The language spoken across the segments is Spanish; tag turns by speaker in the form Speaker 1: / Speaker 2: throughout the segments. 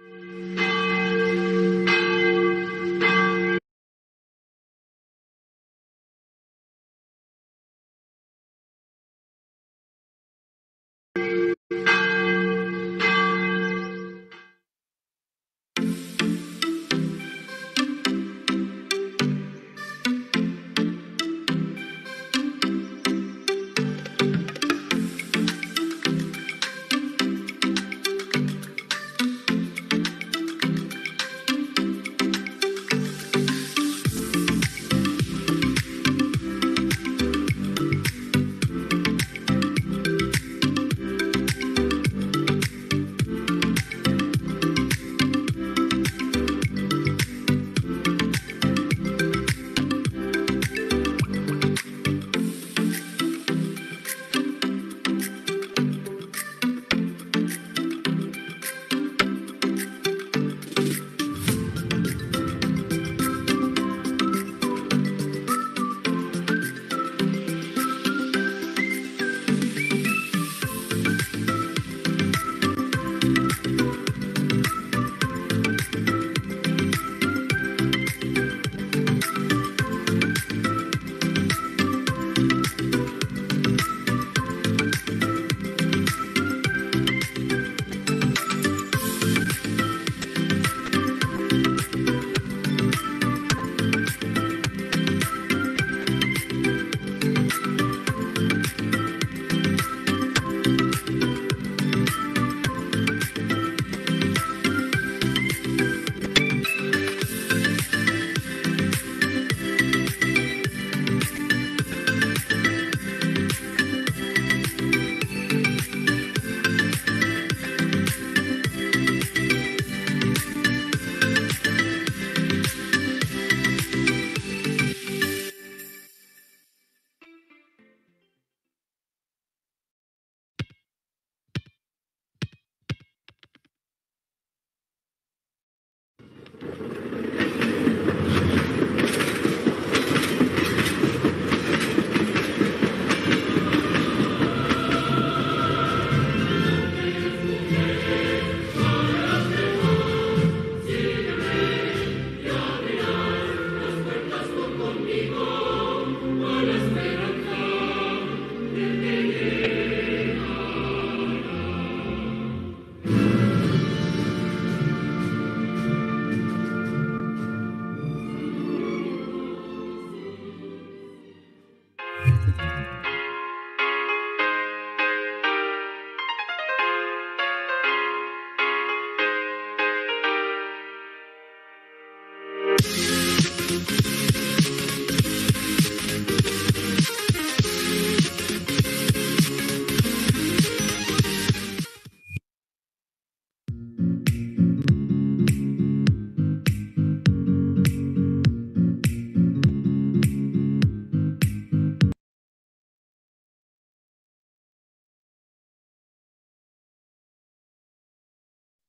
Speaker 1: you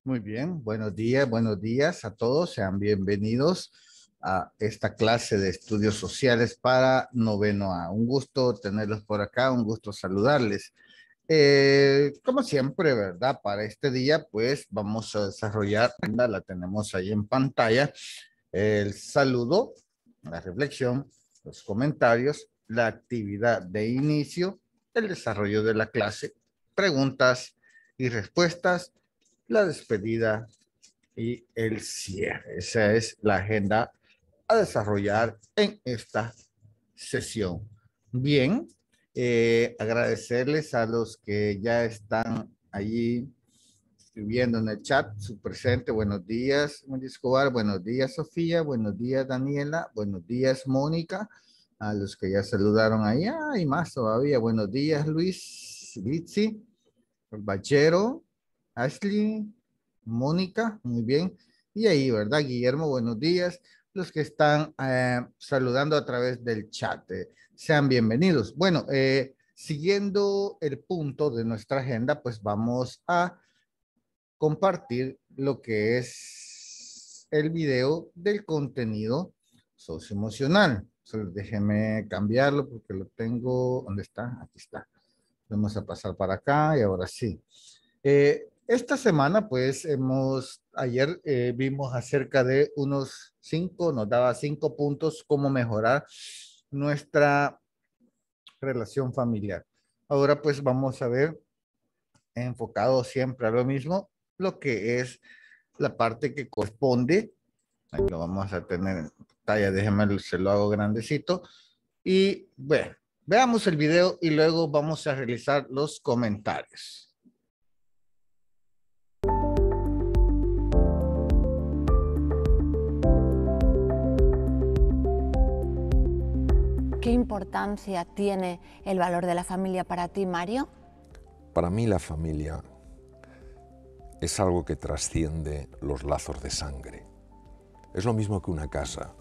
Speaker 1: Muy
Speaker 2: bien, buenos días, buenos días a todos. Sean bienvenidos a esta clase de estudios sociales para noveno A. Un gusto tenerlos por acá, un gusto saludarles. Eh, como siempre, ¿verdad? Para este día, pues vamos a desarrollar, la tenemos ahí en pantalla, el saludo, la reflexión, los comentarios, la actividad de inicio, el desarrollo de la clase, preguntas y respuestas la despedida y el cierre. Esa es la agenda a desarrollar en esta sesión. Bien, eh, agradecerles a los que ya están allí viendo en el chat su presente. Buenos días, cobar Buenos días, Sofía. Buenos días, Daniela. Buenos días, Mónica. A los que ya saludaron ahí. Ah, y más todavía. Buenos días, Luis, Litsi, Bachero, Ashley, Mónica, muy bien. Y ahí, ¿verdad? Guillermo, buenos días. Los que están eh, saludando a través del chat, eh, sean bienvenidos. Bueno, eh, siguiendo el punto de nuestra agenda, pues vamos a compartir lo que es el video del contenido socioemocional. Solo déjeme cambiarlo porque lo tengo. ¿Dónde está? Aquí está. Vamos a pasar para acá y ahora sí. Esta semana, pues, hemos, ayer eh, vimos acerca de unos cinco, nos daba cinco puntos cómo mejorar nuestra relación familiar. Ahora, pues, vamos a ver, enfocado siempre a lo mismo, lo que es la parte que corresponde. Ahí lo vamos a tener en déjeme se lo hago grandecito. Y, bueno, veamos el video y luego vamos a realizar los comentarios.
Speaker 3: ¿Qué importancia tiene el valor de la familia para ti, Mario?
Speaker 4: Para mí la familia es algo que trasciende los lazos de sangre. Es lo mismo que una casa.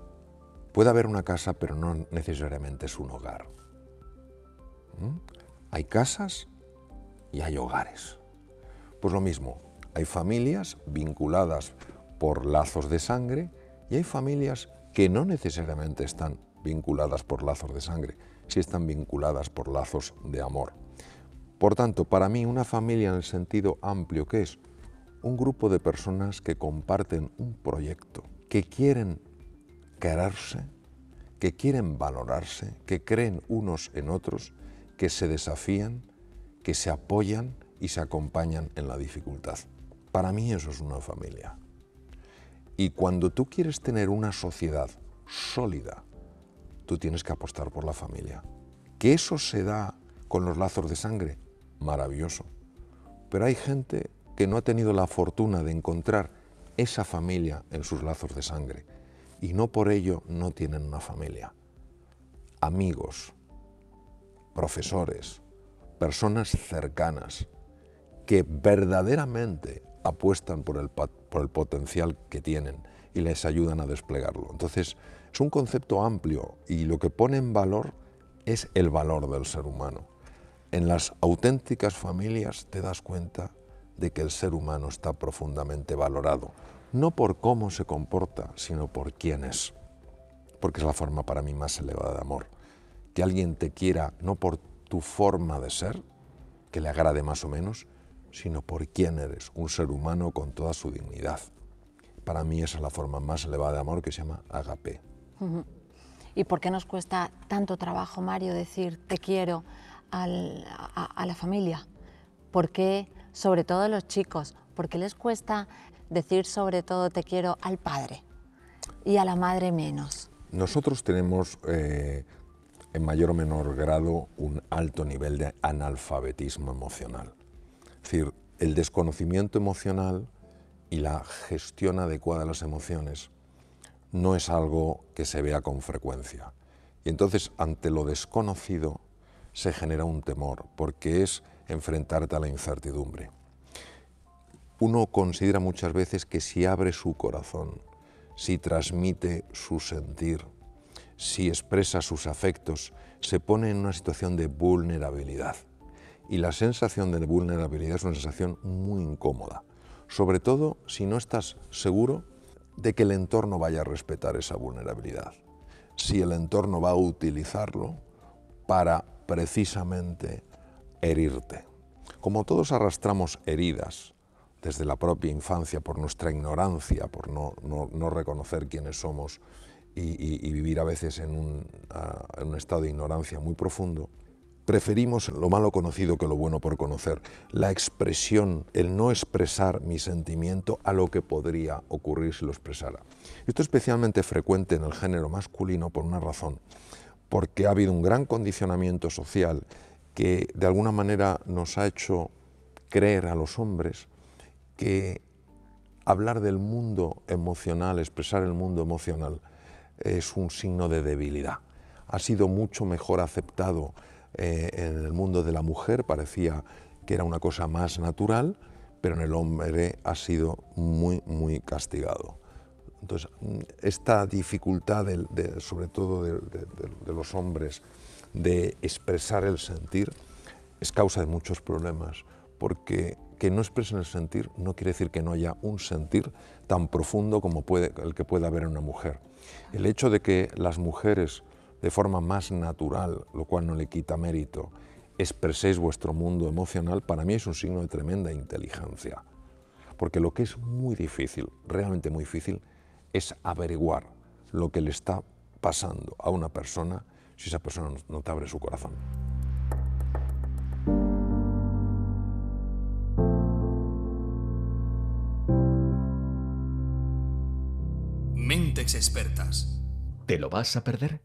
Speaker 4: Puede haber una casa, pero no necesariamente es un hogar. ¿Mm? Hay casas y hay hogares. Pues lo mismo, hay familias vinculadas por lazos de sangre y hay familias que no necesariamente están vinculadas por lazos de sangre, si están vinculadas por lazos de amor. Por tanto, para mí una familia en el sentido amplio que es un grupo de personas que comparten un proyecto, que quieren quererse, que quieren valorarse, que creen unos en otros, que se desafían, que se apoyan y se acompañan en la dificultad. Para mí eso es una familia. Y cuando tú quieres tener una sociedad sólida, tú tienes que apostar por la familia. Que eso se da con los lazos de sangre, maravilloso. Pero hay gente que no ha tenido la fortuna de encontrar esa familia en sus lazos de sangre y no por ello no tienen una familia. Amigos, profesores, personas cercanas que verdaderamente apuestan por el, por el potencial que tienen y les ayudan a desplegarlo. Entonces, es un concepto amplio y lo que pone en valor es el valor del ser humano. En las auténticas familias te das cuenta de que el ser humano está profundamente valorado, no por cómo se comporta, sino por quién es, porque es la forma para mí más elevada de amor. Que alguien te quiera no por tu forma de ser, que le agrade más o menos, sino por quién eres, un ser humano con toda su dignidad. Para mí esa es la forma más elevada de amor que se llama agape.
Speaker 3: ¿Y por qué nos cuesta tanto trabajo, Mario, decir te quiero a, la familia? ¿Por qué, sobre todo a los chicos, por qué les cuesta decir sobre todo te quiero al padre y a la madre menos?
Speaker 4: Nosotros tenemos eh, en mayor o menor grado un alto nivel de analfabetismo emocional. Es decir, el desconocimiento emocional y la gestión adecuada de las emociones no es algo que se vea con frecuencia. Y entonces ante lo desconocido se genera un temor, porque es enfrentarte a la incertidumbre. Uno considera muchas veces que si abre su corazón, si transmite su sentir, si expresa sus afectos, se pone en una situación de vulnerabilidad. Y la sensación de vulnerabilidad es una sensación muy incómoda, sobre todo si no estás seguro de que el entorno vaya a respetar esa vulnerabilidad. Si el entorno va a utilizarlo para precisamente herirte. Como todos arrastramos heridas desde la propia infancia por nuestra ignorancia, por no, reconocer quiénes somos y, vivir a veces ah, en un estado de ignorancia muy profundo, Preferimos lo malo conocido que lo bueno por conocer. La expresión, el no expresar mi sentimiento a lo que podría ocurrir si lo expresara. Esto es especialmente frecuente en el género masculino por una razón, porque ha habido un gran condicionamiento social que de alguna manera nos ha hecho creer a los hombres que hablar del mundo emocional, expresar el mundo emocional, es un signo de debilidad. Ha sido mucho mejor aceptado eh, en el mundo de la mujer parecía que era una cosa más natural, pero en el hombre ha sido muy, muy castigado. Entonces, esta dificultad, sobre todo de, los hombres, de expresar el sentir, es causa de muchos problemas, porque que no expresen el sentir no quiere decir que no haya un sentir tan profundo como puede, el que pueda haber en una mujer. El hecho de que las mujeres de forma más natural, lo cual no le quita mérito, expreséis vuestro mundo emocional, para mí es un signo de tremenda inteligencia. Porque lo que es muy difícil, realmente muy difícil, es averiguar lo que le está pasando a una persona si esa persona no te abre su corazón.
Speaker 3: Mentes expertas.
Speaker 2: ¿Te lo vas a perder?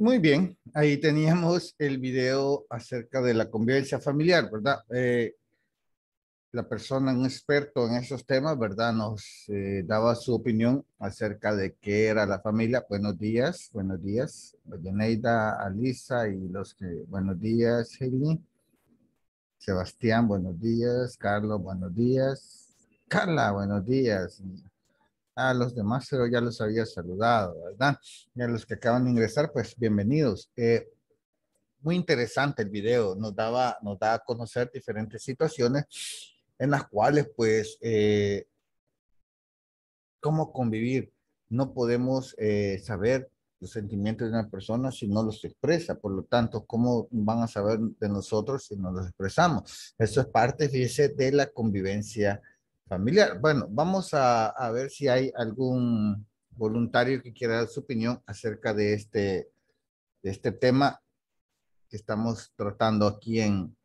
Speaker 2: Muy bien, ahí teníamos el video acerca de la convivencia familiar, ¿verdad? Eh, la persona, un experto en esos temas, ¿verdad? Nos eh, daba su opinión acerca de qué era la familia. Buenos días, buenos días, Yoneida, Alisa y los que, buenos días, Heidi. Sebastián, buenos días, Carlos, buenos días, Carla, buenos días, a los demás, pero ya los había saludado, ¿verdad? Y a los que acaban de ingresar, pues bienvenidos. Eh, muy interesante el video, nos daba, nos da a conocer diferentes situaciones en las cuales, pues, eh, cómo convivir. No podemos eh, saber los sentimientos de una persona si no los expresa. Por lo tanto, ¿cómo van a saber de nosotros si no los expresamos? Eso es parte, dice, de la convivencia familiar. Bueno, vamos a, ver si hay algún voluntario que quiera dar su opinión acerca de este, de este tema que estamos tratando aquí en,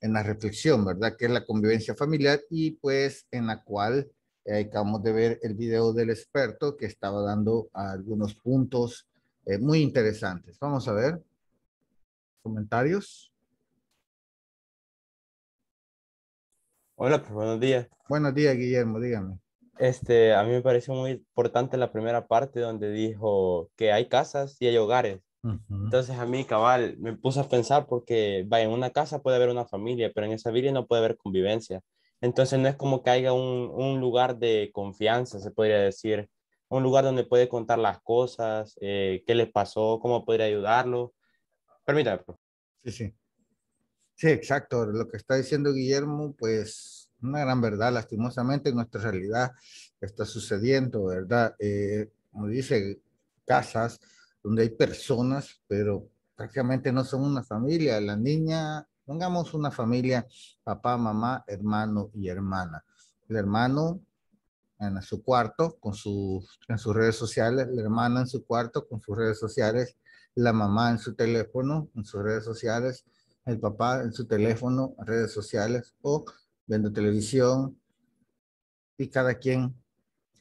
Speaker 2: en la reflexión, ¿verdad? Que es la convivencia familiar y pues en la cual eh, acabamos de ver el video del experto que estaba dando algunos puntos eh, muy interesantes. Vamos a ver.
Speaker 3: Comentarios. Hola, pues buenos días. Buenos días, Guillermo, dígame. Este, a mí me pareció muy importante la primera parte donde dijo que hay casas y hay hogares. Entonces a mí, cabal, me puse a pensar porque, vaya, en una casa puede haber una familia, pero en esa vida no puede haber convivencia. Entonces no es como que haya un, lugar de confianza, se podría decir, un lugar donde puede contar las cosas, eh, qué les pasó, cómo podría ayudarlo. Permítame.
Speaker 2: Sí, sí. Sí, exacto. Lo que está diciendo Guillermo, pues una gran verdad, lastimosamente en nuestra realidad está sucediendo, ¿verdad? Eh, como dice, casas donde hay personas, pero prácticamente no son una familia. La niña, pongamos una familia, papá, mamá, hermano y hermana. El hermano en su cuarto con su, en sus redes sociales, la hermana en su cuarto con sus redes sociales, la mamá en su teléfono, en sus redes sociales, el papá en su teléfono, redes sociales o viendo televisión y cada quien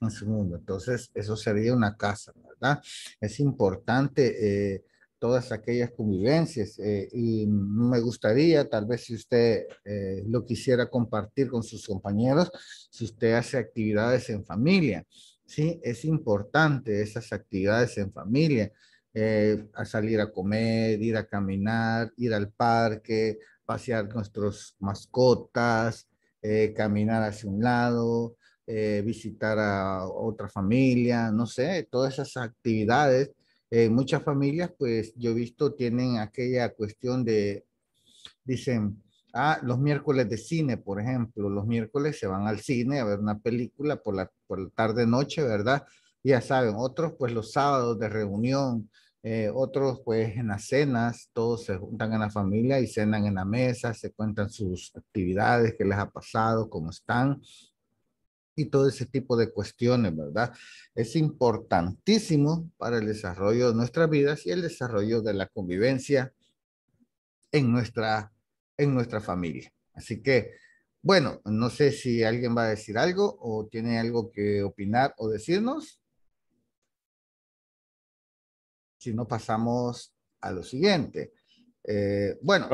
Speaker 2: en su mundo. Entonces, eso sería una casa, ¿verdad? Es importante eh, todas aquellas convivencias eh, y me gustaría, tal vez si usted eh, lo quisiera compartir con sus compañeros, si usted hace actividades en familia, ¿sí? Es importante esas actividades en familia eh, a salir a comer, ir a caminar, ir al parque, pasear nuestros mascotas, eh, caminar hacia un lado, eh, visitar a otra familia, no sé, todas esas actividades. muchas familias, pues yo he visto, tienen aquella cuestión de, dicen, Ah, los miércoles de cine, por ejemplo, los miércoles se van al cine a ver una película por la, por la tarde-noche, ¿verdad? Ya saben, otros pues los sábados de reunión, eh, otros pues en las cenas, todos se juntan en la familia y cenan en la mesa, se cuentan sus actividades, qué les ha pasado, cómo están y todo ese tipo de cuestiones, ¿verdad? Es importantísimo para el desarrollo de nuestras vidas y el desarrollo de la convivencia en nuestra, en nuestra familia. Así que, bueno, no sé si alguien va a decir algo o tiene algo que opinar o decirnos si no pasamos a lo siguiente. Eh, bueno,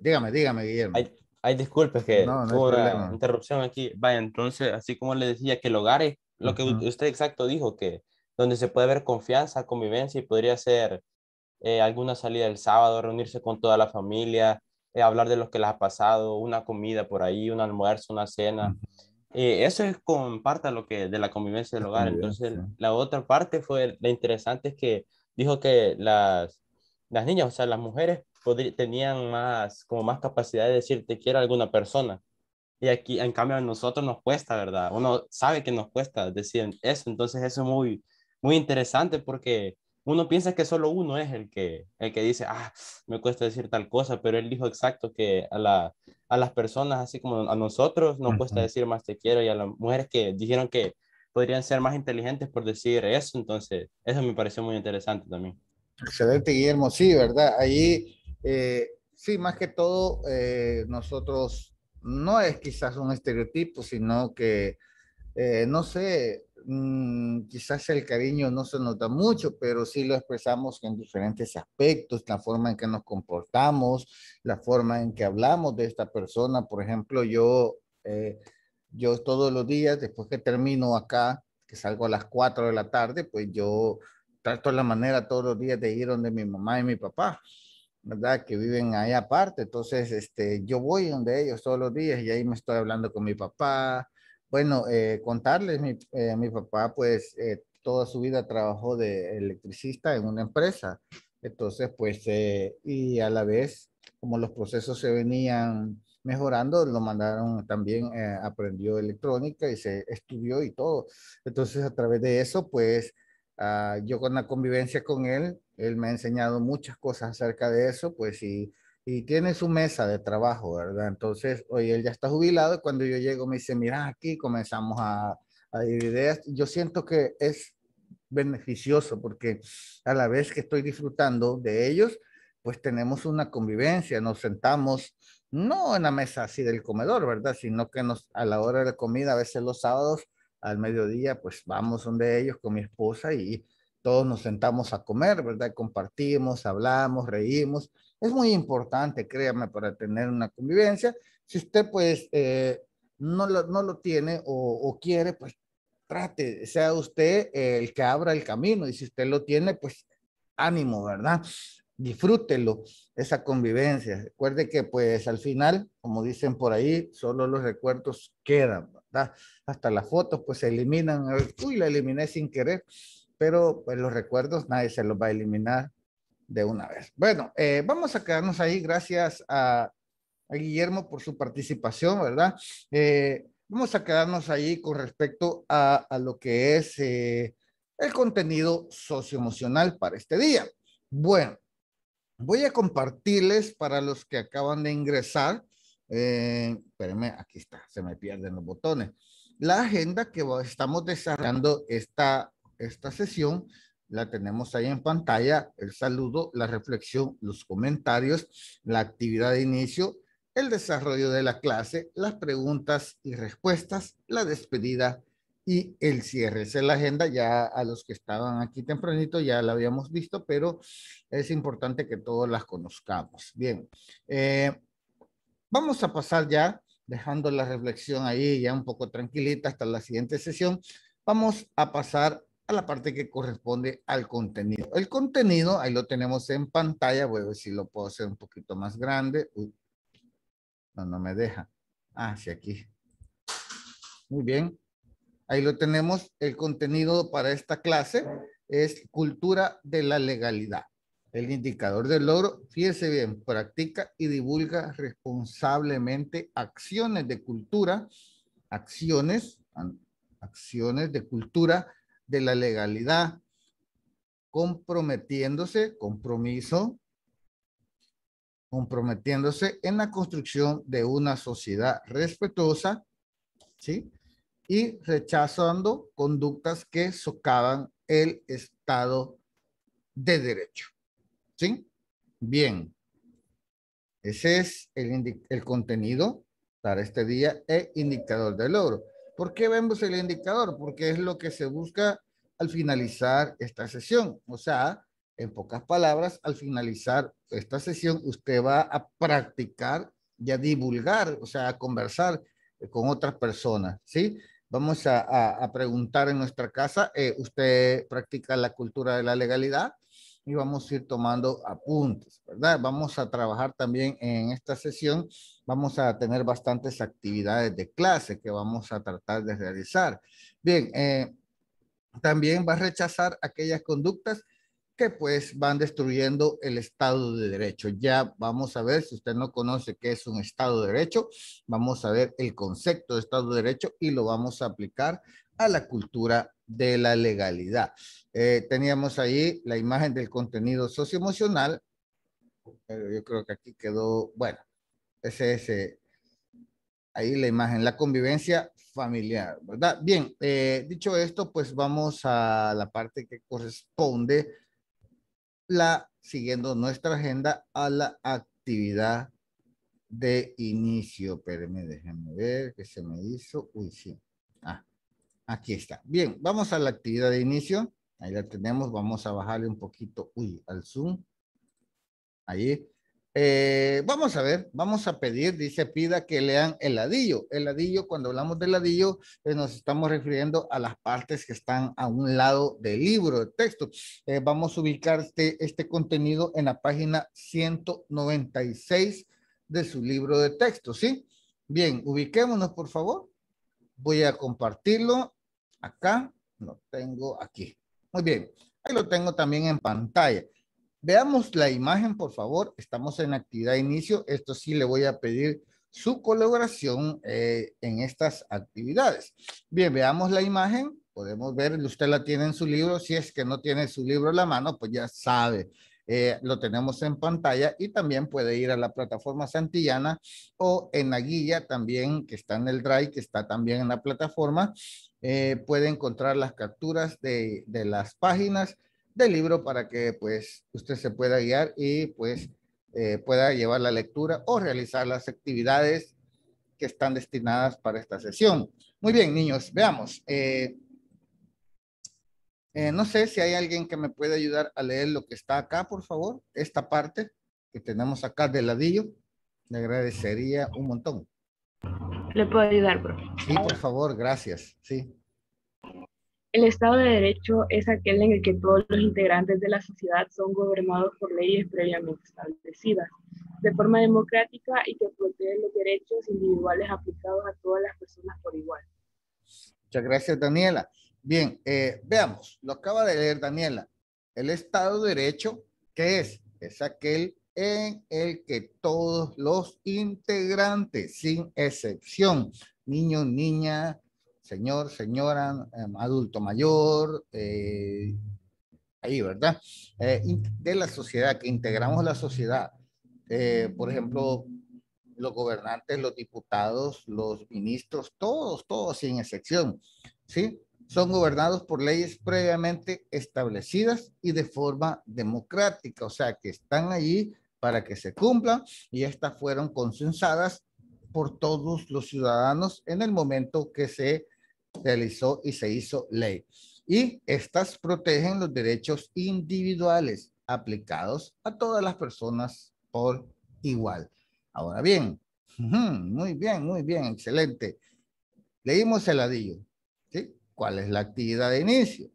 Speaker 2: dígame, dígame, Guillermo. Hay, hay disculpas que por la
Speaker 3: interrupción aquí. Vaya, entonces, así como le decía, que el hogar es lo que usted exacto dijo, que donde se puede ver confianza, convivencia y podría ser eh, alguna salida el sábado, reunirse con toda la familia, eh, hablar de lo que les ha pasado, una comida por ahí, un almuerzo, una cena. eso es con parte lo que, de la convivencia del hogar. Entonces, la otra parte fue, la interesante es que dijo que las, niñas, o sea, las mujeres tenían más, como más capacidad de decir te quiero a alguna persona. Y aquí, en cambio, a nosotros nos cuesta, ¿verdad? Uno sabe que nos cuesta decir eso, entonces eso es muy, muy interesante porque uno piensa que solo uno es el que, el que dice, ah, me cuesta decir tal cosa, pero él dijo exacto que a, la, a las personas, así como a nosotros, nos cuesta decir más te quiero y a las mujeres que dijeron que podrían ser más inteligentes por decir eso. Entonces, eso me pareció muy interesante también.
Speaker 2: Excelente, Guillermo. Sí, ¿verdad? Ahí, eh, sí, más que todo, eh, nosotros no es quizás un estereotipo, sino que, eh, no sé, mm, quizás el cariño no se nota mucho, pero sí lo expresamos en diferentes aspectos, la forma en que nos comportamos, la forma en que hablamos de esta persona. Por ejemplo, yo... Eh, yo todos los días, después que termino acá, que salgo a las 4 de la tarde, pues yo trato la manera todos los días de ir donde mi mamá y mi papá, ¿verdad? Que viven ahí aparte. Entonces, este, yo voy donde ellos todos los días y ahí me estoy hablando con mi papá. Bueno, eh, contarles, mi, eh, mi, papá pues eh, toda su vida trabajó de electricista en una empresa. Entonces, pues, y a la vez, como los procesos se venían mejorando, lo mandaron también, eh, aprendió electrónica y se estudió y todo. Entonces, a través de eso, pues ah, yo con la convivencia con él, él me ha enseñado muchas cosas acerca de eso, pues y, y tiene su mesa de trabajo, ¿verdad? Entonces, hoy él ya está jubilado y cuando yo llego me dice, mira, aquí comenzamos a, a ideas. Yo siento que es beneficioso porque a la vez que estoy disfrutando de ellos, pues tenemos una convivencia, nos sentamos, no en la mesa así del comedor, ¿verdad? Sino que nos, a la hora de la comida, a veces los sábados al mediodía, pues vamos de ellos con mi esposa y todos nos sentamos a comer, ¿verdad? Compartimos, hablamos, reímos. Es muy importante, créame, para tener una convivencia. Si usted, pues, eh, no, lo, tiene o, o, quiere, pues, trate, sea usted el que abra el camino. Y si usted lo tiene, pues, ánimo, ¿verdad? disfrútelo, esa convivencia. Recuerde que pues al final, como dicen por ahí, solo los recuerdos quedan, ¿verdad? Hasta las fotos pues se eliminan, uy, la eliminé sin querer, pero pues los recuerdos nadie se los va a eliminar de una vez. Bueno, eh, vamos a quedarnos ahí, gracias a, Guillermo por su participación, ¿verdad? Eh, vamos a quedarnos ahí con respecto a, lo que es eh, el contenido socioemocional para este día. Bueno, Voy a compartirles para los que acaban de ingresar. Eh, espérenme, aquí está, se me pierden los botones. La agenda que estamos desarrollando esta, esta sesión la tenemos ahí en pantalla, el saludo, la reflexión, los comentarios, la actividad de inicio, el desarrollo de la clase, las preguntas y respuestas, la despedida y el cierre. Esa es la agenda, ya a los que estaban aquí tempranito ya la habíamos visto, pero es importante que todos las conozcamos. Bien, eh, vamos a pasar ya, dejando la reflexión ahí ya un poco tranquilita hasta la siguiente sesión, vamos a pasar a la parte que corresponde al contenido. El contenido, ahí lo tenemos en pantalla, voy a ver si lo puedo hacer un poquito más grande. no, no me deja. Ah, sí, aquí. Muy bien. Ahí lo tenemos. El contenido para esta clase es cultura de la legalidad. El indicador del logro, fíjese bien, practica y divulga responsablemente acciones de cultura, acciones, acciones de cultura de la legalidad, comprometiéndose, compromiso, comprometiéndose en la construcción de una sociedad respetuosa, ¿sí? y rechazando conductas que socavan el Estado de Derecho. ¿Sí? Bien. Ese es el, el contenido para este día e indicador de logro. ¿Por qué vemos el indicador? Porque es lo que se busca al finalizar esta sesión. O sea, en pocas palabras, al finalizar esta sesión, usted va a practicar y a divulgar, o sea, a conversar con otras personas, ¿sí? Vamos a, preguntar en nuestra casa, eh, ¿usted practica la cultura de la legalidad? Y vamos a ir tomando apuntes, ¿verdad? Vamos a trabajar también en esta sesión, vamos a tener bastantes actividades de clase que vamos a tratar de realizar. Bien, eh, también va a rechazar aquellas conductas que pues van destruyendo el Estado de Derecho. Ya vamos a ver, si usted no conoce qué es un Estado de Derecho, vamos a ver el concepto de Estado de Derecho y lo vamos a aplicar a la cultura de la legalidad. Eh, teníamos ahí la imagen del contenido socioemocional, pero yo creo que aquí quedó, bueno, ese es eh, ahí la imagen, la convivencia familiar, ¿verdad? Bien, eh, dicho esto, pues vamos a la parte que corresponde la, siguiendo nuestra agenda, a la actividad de inicio. Espérenme, déjenme ver que se me hizo. Uy, sí. Ah, aquí está. Bien, vamos a la actividad de inicio. Ahí la tenemos. Vamos a bajarle un poquito, uy, al zoom. Ahí. Eh, vamos a ver, vamos a pedir, dice Pida, que lean el ladillo, el ladillo, cuando hablamos de ladillo, eh, nos estamos refiriendo a las partes que están a un lado del libro, de texto. Eh, vamos a ubicar este, este, contenido en la página 196 de su libro de texto, ¿sí? Bien, ubiquémonos, por favor. Voy a compartirlo acá, lo tengo aquí. Muy bien, ahí lo tengo también en pantalla. Veamos la imagen, por favor. Estamos en actividad inicio. Esto sí le voy a pedir su colaboración eh, en estas actividades. Bien, veamos la imagen. Podemos ver, usted la tiene en su libro. Si es que no tiene su libro en la mano, pues ya sabe. Eh, lo tenemos en pantalla y también puede ir a la plataforma Santillana o en la guía también que está en el Drive, que está también en la plataforma. Eh, puede encontrar las capturas de las páginas del libro para que pues usted se pueda guiar y pues eh, pueda llevar la lectura o realizar las actividades que están destinadas para esta sesión. Muy bien, niños, veamos. Eh, eh, no sé si hay alguien que me puede ayudar a leer lo que está acá, por favor. Esta parte que tenemos acá del ladillo. Le agradecería un montón. Le puedo ayudar, profe. Sí, por favor, gracias. Sí.
Speaker 5: El Estado de Derecho es aquel en el que todos los integrantes de la sociedad son gobernados por leyes previamente establecidas, de forma democrática y que protegen los derechos individuales aplicados a todas las personas por igual.
Speaker 2: Muchas gracias, Daniela. Bien, eh, veamos, lo acaba de leer Daniela. El Estado de Derecho, ¿qué es? Es aquel en el que todos los integrantes, sin excepción, niños, niñas, señor, señora, em, adulto mayor, eh, ahí, ¿verdad? Eh, de la sociedad, que integramos la sociedad. Eh, por ejemplo, los gobernantes, los diputados, los ministros, todos, todos sin excepción, ¿sí? Son gobernados por leyes previamente establecidas y de forma democrática, o sea, que están allí para que se cumplan y estas fueron consensadas por todos los ciudadanos en el momento que se realizó y se hizo ley. Y estas protegen los derechos individuales aplicados a todas las personas por igual. Ahora bien, muy bien, muy bien, excelente. Leímos el ladillo ¿sí? ¿Cuál es la actividad de inicio?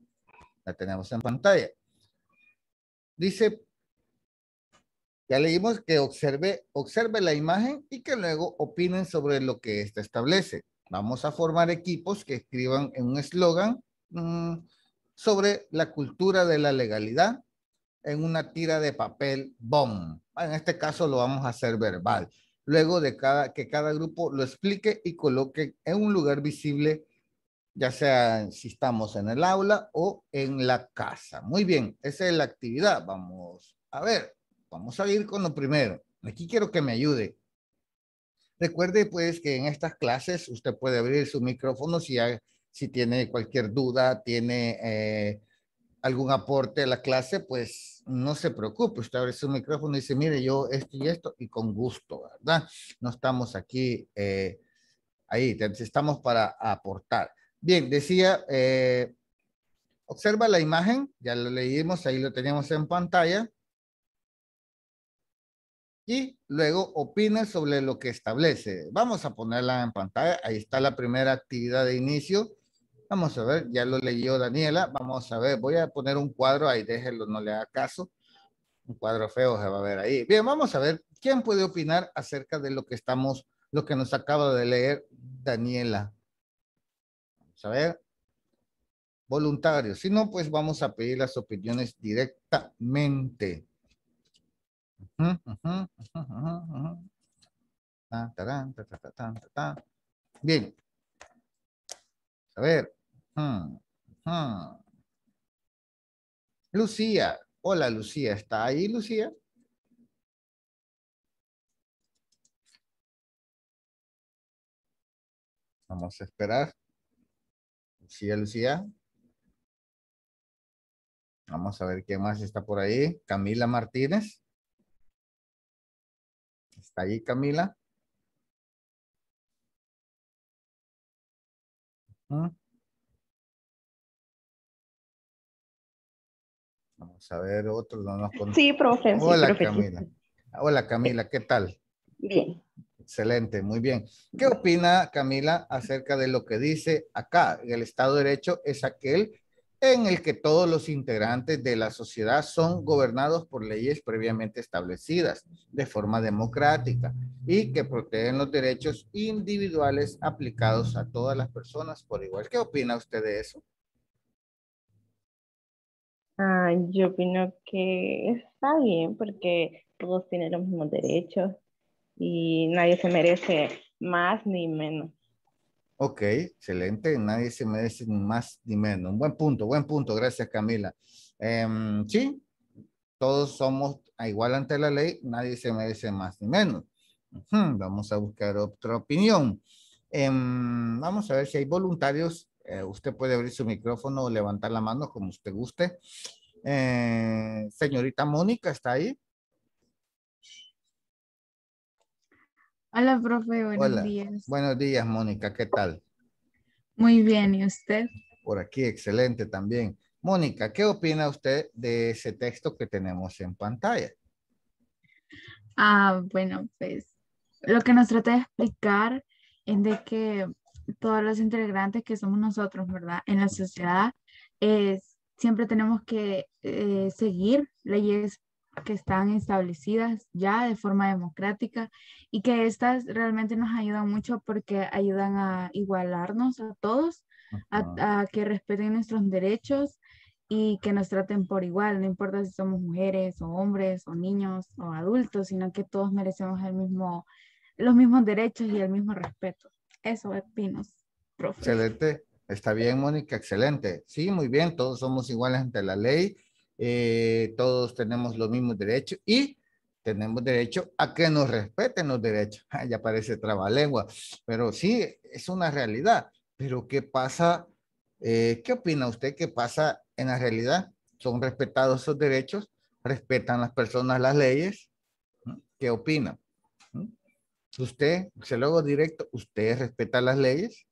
Speaker 2: La tenemos en pantalla. Dice, ya leímos que observe, observe la imagen y que luego opinen sobre lo que esta establece. Vamos a formar equipos que escriban en un eslogan mm, sobre la cultura de la legalidad en una tira de papel BOM. En este caso lo vamos a hacer verbal. Luego de cada, que cada grupo lo explique y coloque en un lugar visible, ya sea si estamos en el aula o en la casa. Muy bien, esa es la actividad. Vamos a ver, vamos a ir con lo primero. Aquí quiero que me ayude. Recuerde pues que en estas clases usted puede abrir su micrófono si, tiene cualquier duda, tiene eh, algún aporte a la clase, pues no se preocupe. Usted abre su micrófono y dice, mire, yo esto y esto y con gusto, ¿verdad? No estamos aquí, eh, ahí, estamos para aportar. Bien, decía, eh, observa la imagen, ya lo leímos, ahí lo teníamos en pantalla y luego opina sobre lo que establece. Vamos a ponerla en pantalla. Ahí está la primera actividad de inicio. Vamos a ver, ya lo leyó Daniela. Vamos a ver, voy a poner un cuadro ahí, déjelo, no le haga caso. Un cuadro feo se va a ver ahí. Bien, vamos a ver quién puede opinar acerca de lo que estamos, lo que nos acaba de leer Daniela. Vamos a ver. Voluntarios. Si no, pues vamos a pedir las opiniones directamente. Bien. A ver. Hmm, hmm. Lucía. Hola, Lucía. ¿Está ahí, Lucía?
Speaker 1: Vamos a esperar.
Speaker 2: Lucía, Lucía. Vamos a ver qué más está por ahí. Camila Martínez. ¿Está ahí Camila? Vamos a ver, otro no nos Sí, profesor. Hola, Camila. Hola, Camila, ¿qué tal? Bien. Excelente, muy bien. ¿Qué opina Camila acerca de lo que dice acá? El Estado de Derecho es aquel en el que todos los integrantes de la sociedad son gobernados por leyes previamente establecidas de forma democrática y que protegen los derechos individuales aplicados a todas las personas por igual. ¿Qué opina usted de eso?
Speaker 5: yo opino que está bien porque todos tienen los mismos derechos y nadie se merece más ni menos.
Speaker 2: Ok, excelente. Nadie se merece más ni menos. Un buen punto, buen punto. Gracias, Camila. Em, sí, todos somos igual ante la ley. Nadie se merece más ni menos. Vamos a buscar otra opinión. Em, vamos a ver si hay voluntarios. Eh, usted puede abrir su micrófono o levantar la mano como usted guste. Eh, señorita Mónica, ¿está ahí?
Speaker 6: Hola, profe, buenos días.
Speaker 2: Buenos días, Mónica, ¿qué tal?
Speaker 6: Muy bien, ¿y usted?
Speaker 2: Por aquí, excelente también. Mónica, ¿qué opina usted de ese texto que tenemos en pantalla?
Speaker 6: Ah, bueno, pues lo que nos trata de explicar es de que todos los integrantes que somos nosotros, ¿verdad? En la sociedad, es, siempre tenemos que eh, seguir leyes que están establecidas ya de forma democrática y que estas realmente nos ayudan mucho porque ayudan a igualarnos a todos, a, que respeten nuestros derechos y que nos traten por igual, no importa si somos mujeres o hombres o niños o adultos, sino que todos merecemos el mismo, los mismos derechos y el mismo respeto. Eso es Pinos,
Speaker 7: profe.
Speaker 2: Excelente, está bien, Mónica, excelente. Sí, muy bien, todos somos iguales ante la ley eh, todos tenemos los mismos derechos y tenemos derecho a que nos respeten los derechos. Ah, ya parece trabalengua, pero sí, es una realidad. Pero ¿qué pasa? Eh, ¿Qué opina usted? ¿Qué pasa en la realidad? ¿Son respetados esos derechos? ¿Respetan las personas las leyes? ¿Mm? ¿Qué opina? ¿Mm? Usted, se lo directo, ¿usted respeta las leyes?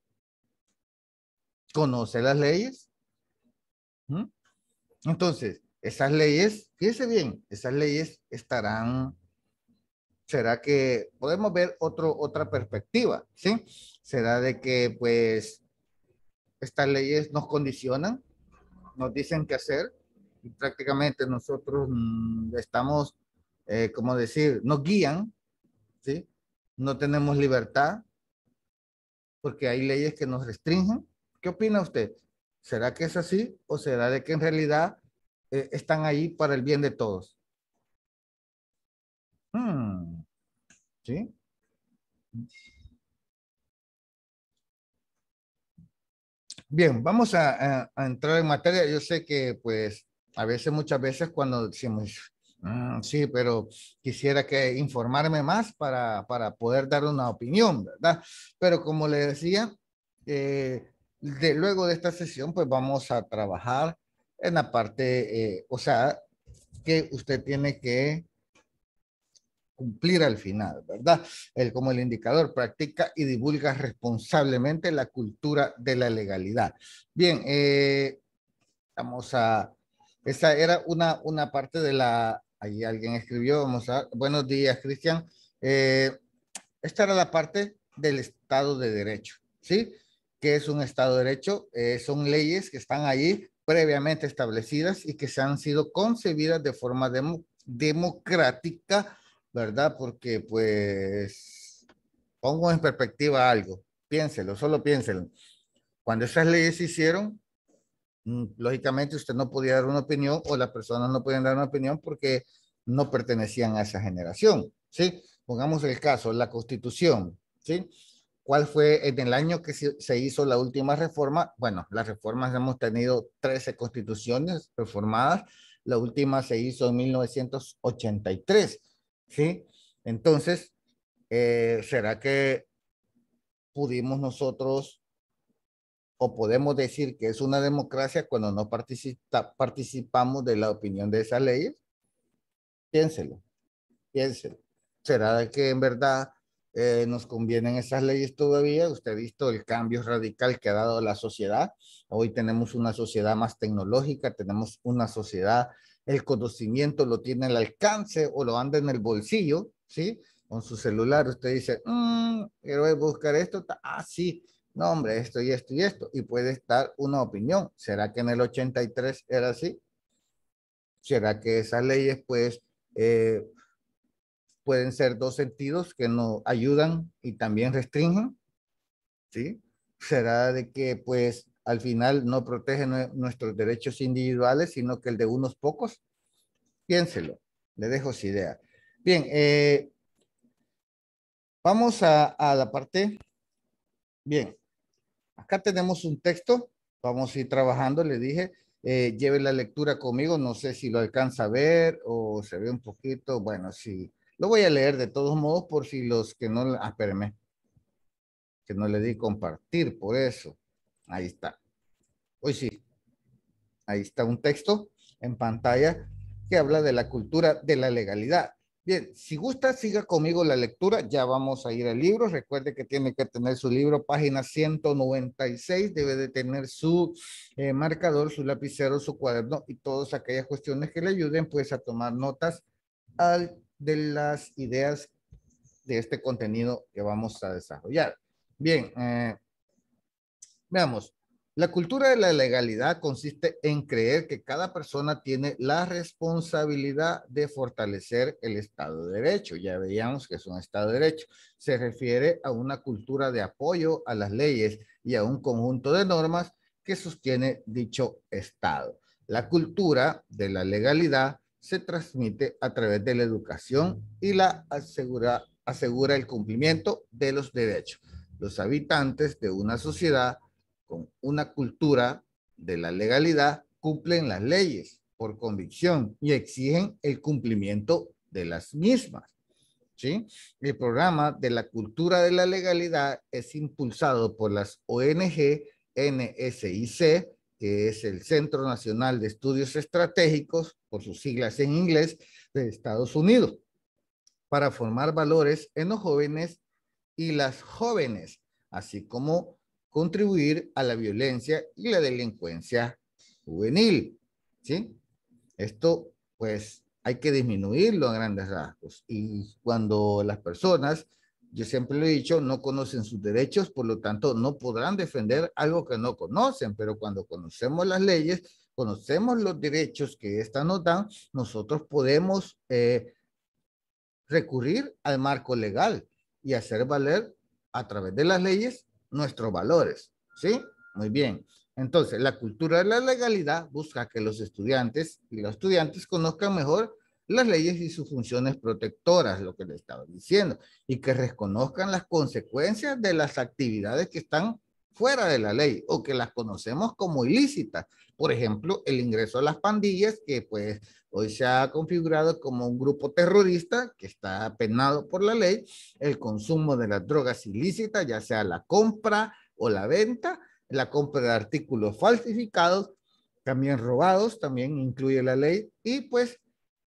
Speaker 2: ¿Conoce las leyes? ¿Mm? Entonces, esas leyes, fíjese bien, esas leyes estarán, será que podemos ver otro, otra perspectiva, ¿sí? Será de que pues estas leyes nos condicionan, nos dicen qué hacer y prácticamente nosotros mm, estamos, eh, como decir, nos guían, ¿sí? No tenemos libertad porque hay leyes que nos restringen. ¿Qué opina usted? ¿Será que es así o será de que en realidad eh, están ahí para el bien de todos.
Speaker 1: Hmm.
Speaker 2: ¿Sí? Bien, vamos a, entrar en materia. Yo sé que, pues, a veces, muchas veces cuando decimos, mm, sí, pero quisiera que informarme más para, poder dar una opinión, ¿verdad? Pero como le decía, eh, de, luego de esta sesión, pues vamos a trabajar en la parte, eh, o sea, que usted tiene que cumplir al final, ¿verdad? El, como el indicador, practica y divulga responsablemente la cultura de la legalidad. Bien, eh, vamos a, esa era una, una parte de la, ahí alguien escribió, vamos a, buenos días, Cristian. Eh, esta era la parte del Estado de Derecho, ¿sí? ¿Qué es un Estado de Derecho? son leyes que están ahí previamente establecidas y que se han sido concebidas de forma democrática, ¿verdad? Porque pues pongo en perspectiva algo, piénselo, solo piénselo. Cuando esas leyes se hicieron, mm, lógicamente usted no podía dar una opinión o las personas no podían dar una opinión porque no pertenecían a esa generación, ¿sí? Pongamos el caso, la constitución, ¿sí? ¿Cuál fue en el año que se hizo la última reforma? Bueno, las reformas hemos tenido 13 constituciones reformadas. La última se hizo en 1983, ¿sí? Entonces, eh, ¿será que pudimos nosotros o podemos decir que es una democracia cuando no participamos de la opinión de esas leyes? Piénselo, piénselo. ¿Será que en verdad eh, nos convienen esas leyes todavía. Usted ha visto el cambio radical que ha dado la sociedad. Hoy tenemos una sociedad más tecnológica, tenemos una sociedad, el conocimiento lo tiene al alcance o lo anda en el bolsillo, ¿sí? Con su celular, usted dice, mm, quiero buscar esto, ah, sí, no, hombre, esto y esto y esto, y puede estar una opinión. ¿Será que en el 83 era así? ¿Será que esas leyes, pues, eh, pueden ser dos sentidos que nos ayudan y también restringen, ¿sí? Será de que pues al final no protege nuestros derechos individuales, sino que el de unos pocos. Piénselo, le dejo esa idea. Bien, eh, vamos a, la parte. Bien, acá tenemos un texto, vamos a ir trabajando, le dije. Eh, lleve la lectura conmigo, no sé si lo alcanza a ver o se ve un poquito, bueno, sí. Lo voy a leer de todos modos por si los que no... Ah, Que no le di compartir por eso. Ahí está. Hoy sí. Ahí está un texto en pantalla que habla de la cultura de la legalidad. Bien, si gusta, siga conmigo la lectura. Ya vamos a ir al libro. Recuerde que tiene que tener su libro, página 196. Debe de tener su eh, marcador, su lapicero, su cuaderno y todas aquellas cuestiones que le ayuden pues a tomar notas al de las ideas de este contenido que vamos a desarrollar. Bien, eh, veamos. La cultura de la legalidad consiste en creer que cada persona tiene la responsabilidad de fortalecer el Estado de Derecho. Ya veíamos que es un Estado de Derecho. Se refiere a una cultura de apoyo a las leyes y a un conjunto de normas que sostiene dicho Estado. La cultura de la legalidad se transmite a través de la educación y la asegura, asegura el cumplimiento de los derechos. Los habitantes de una sociedad con una cultura de la legalidad cumplen las leyes por convicción y exigen el cumplimiento de las mismas. ¿Sí? El programa de la cultura de la legalidad es impulsado por las ONG NSIC que es el Centro Nacional de Estudios Estratégicos, por sus siglas en inglés, de Estados Unidos, para formar valores en los jóvenes y las jóvenes, así como contribuir a la violencia y la delincuencia juvenil. ¿Sí? Esto, pues, hay que disminuirlo a grandes rasgos. Y cuando las personas yo siempre lo he dicho, no conocen sus derechos, por lo tanto no podrán defender algo que no conocen, pero cuando conocemos las leyes, conocemos los derechos que éstas nos dan, nosotros podemos eh, recurrir al marco legal y hacer valer a través de las leyes nuestros valores. ¿Sí? Muy bien. Entonces, la cultura de la legalidad busca que los estudiantes y los estudiantes conozcan mejor las leyes y sus funciones protectoras, lo que le estaba diciendo, y que reconozcan las consecuencias de las actividades que están fuera de la ley o que las conocemos como ilícitas. Por ejemplo, el ingreso a las pandillas, que pues hoy se ha configurado como un grupo terrorista que está penado por la ley, el consumo de las drogas ilícitas, ya sea la compra o la venta, la compra de artículos falsificados, también robados, también incluye la ley, y pues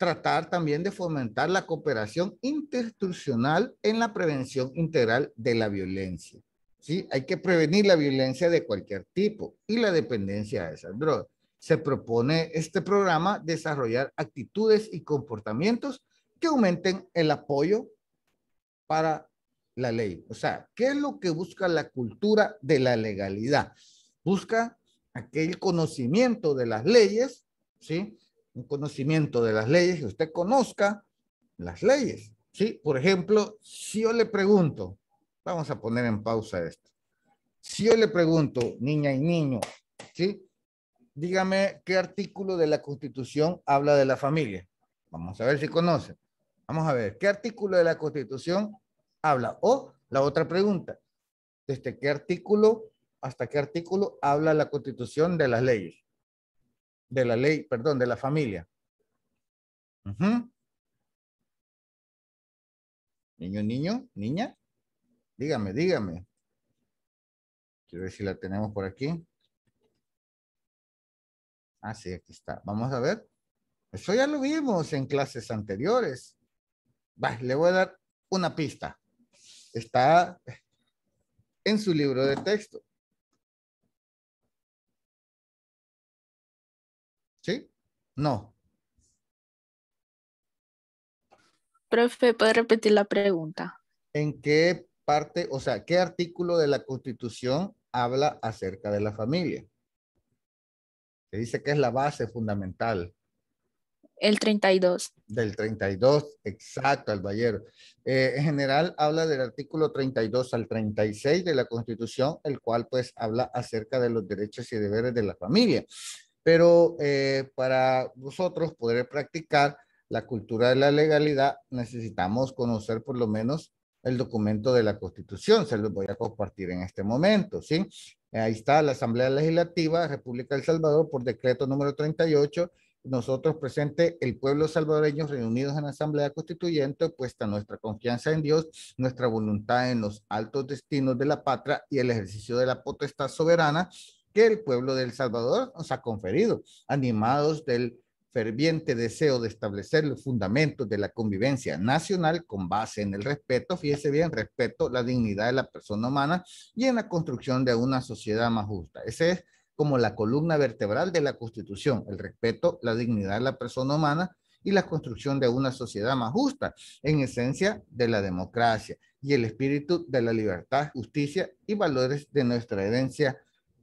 Speaker 2: tratar también de fomentar la cooperación interinstitucional en la prevención integral de la violencia. ¿sí? Hay que prevenir la violencia de cualquier tipo y la dependencia a esa droga. Se propone este programa desarrollar actitudes y comportamientos que aumenten el apoyo para la ley. O sea, ¿qué es lo que busca la cultura de la legalidad? Busca aquel conocimiento de las leyes, ¿sí? un conocimiento de las leyes, que usted conozca las leyes. ¿sí? Por ejemplo, si yo le pregunto, vamos a poner en pausa esto. Si yo le pregunto, niña y niño, ¿sí? dígame qué artículo de la Constitución habla de la familia. Vamos a ver si conoce. Vamos a ver, ¿qué artículo de la Constitución habla? O la otra pregunta, ¿desde qué artículo hasta qué artículo habla la Constitución de las leyes? de la ley, perdón, de la familia. Niño, niño, niña, dígame, dígame. Quiero ver si la tenemos por aquí. Ah, sí, aquí está. Vamos a ver. Eso ya lo vimos en clases anteriores. Va, le voy a dar una pista. Está en su libro de texto.
Speaker 1: No. Profe, ¿puede repetir la pregunta?
Speaker 2: ¿En qué parte, o sea, qué artículo de la Constitución habla acerca de la familia? Se dice que es la base fundamental. El 32. Del 32, exacto, el eh, en general habla del artículo 32 al 36 de la Constitución, el cual pues habla acerca de los derechos y deberes de la familia. Pero eh, para nosotros poder practicar la cultura de la legalidad, necesitamos conocer por lo menos el documento de la Constitución. Se los voy a compartir en este momento, ¿sí? Ahí está la Asamblea Legislativa República del Salvador por decreto número 38. Nosotros presente el pueblo salvadoreño reunidos en la Asamblea Constituyente, puesta nuestra confianza en Dios, nuestra voluntad en los altos destinos de la patria y el ejercicio de la potestad soberana que el pueblo del Salvador nos ha conferido, animados del ferviente deseo de establecer los fundamentos de la convivencia nacional con base en el respeto, fíjese bien, respeto, la dignidad de la persona humana y en la construcción de una sociedad más justa. Ese es como la columna vertebral de la Constitución, el respeto, la dignidad de la persona humana y la construcción de una sociedad más justa, en esencia de la democracia y el espíritu de la libertad, justicia y valores de nuestra herencia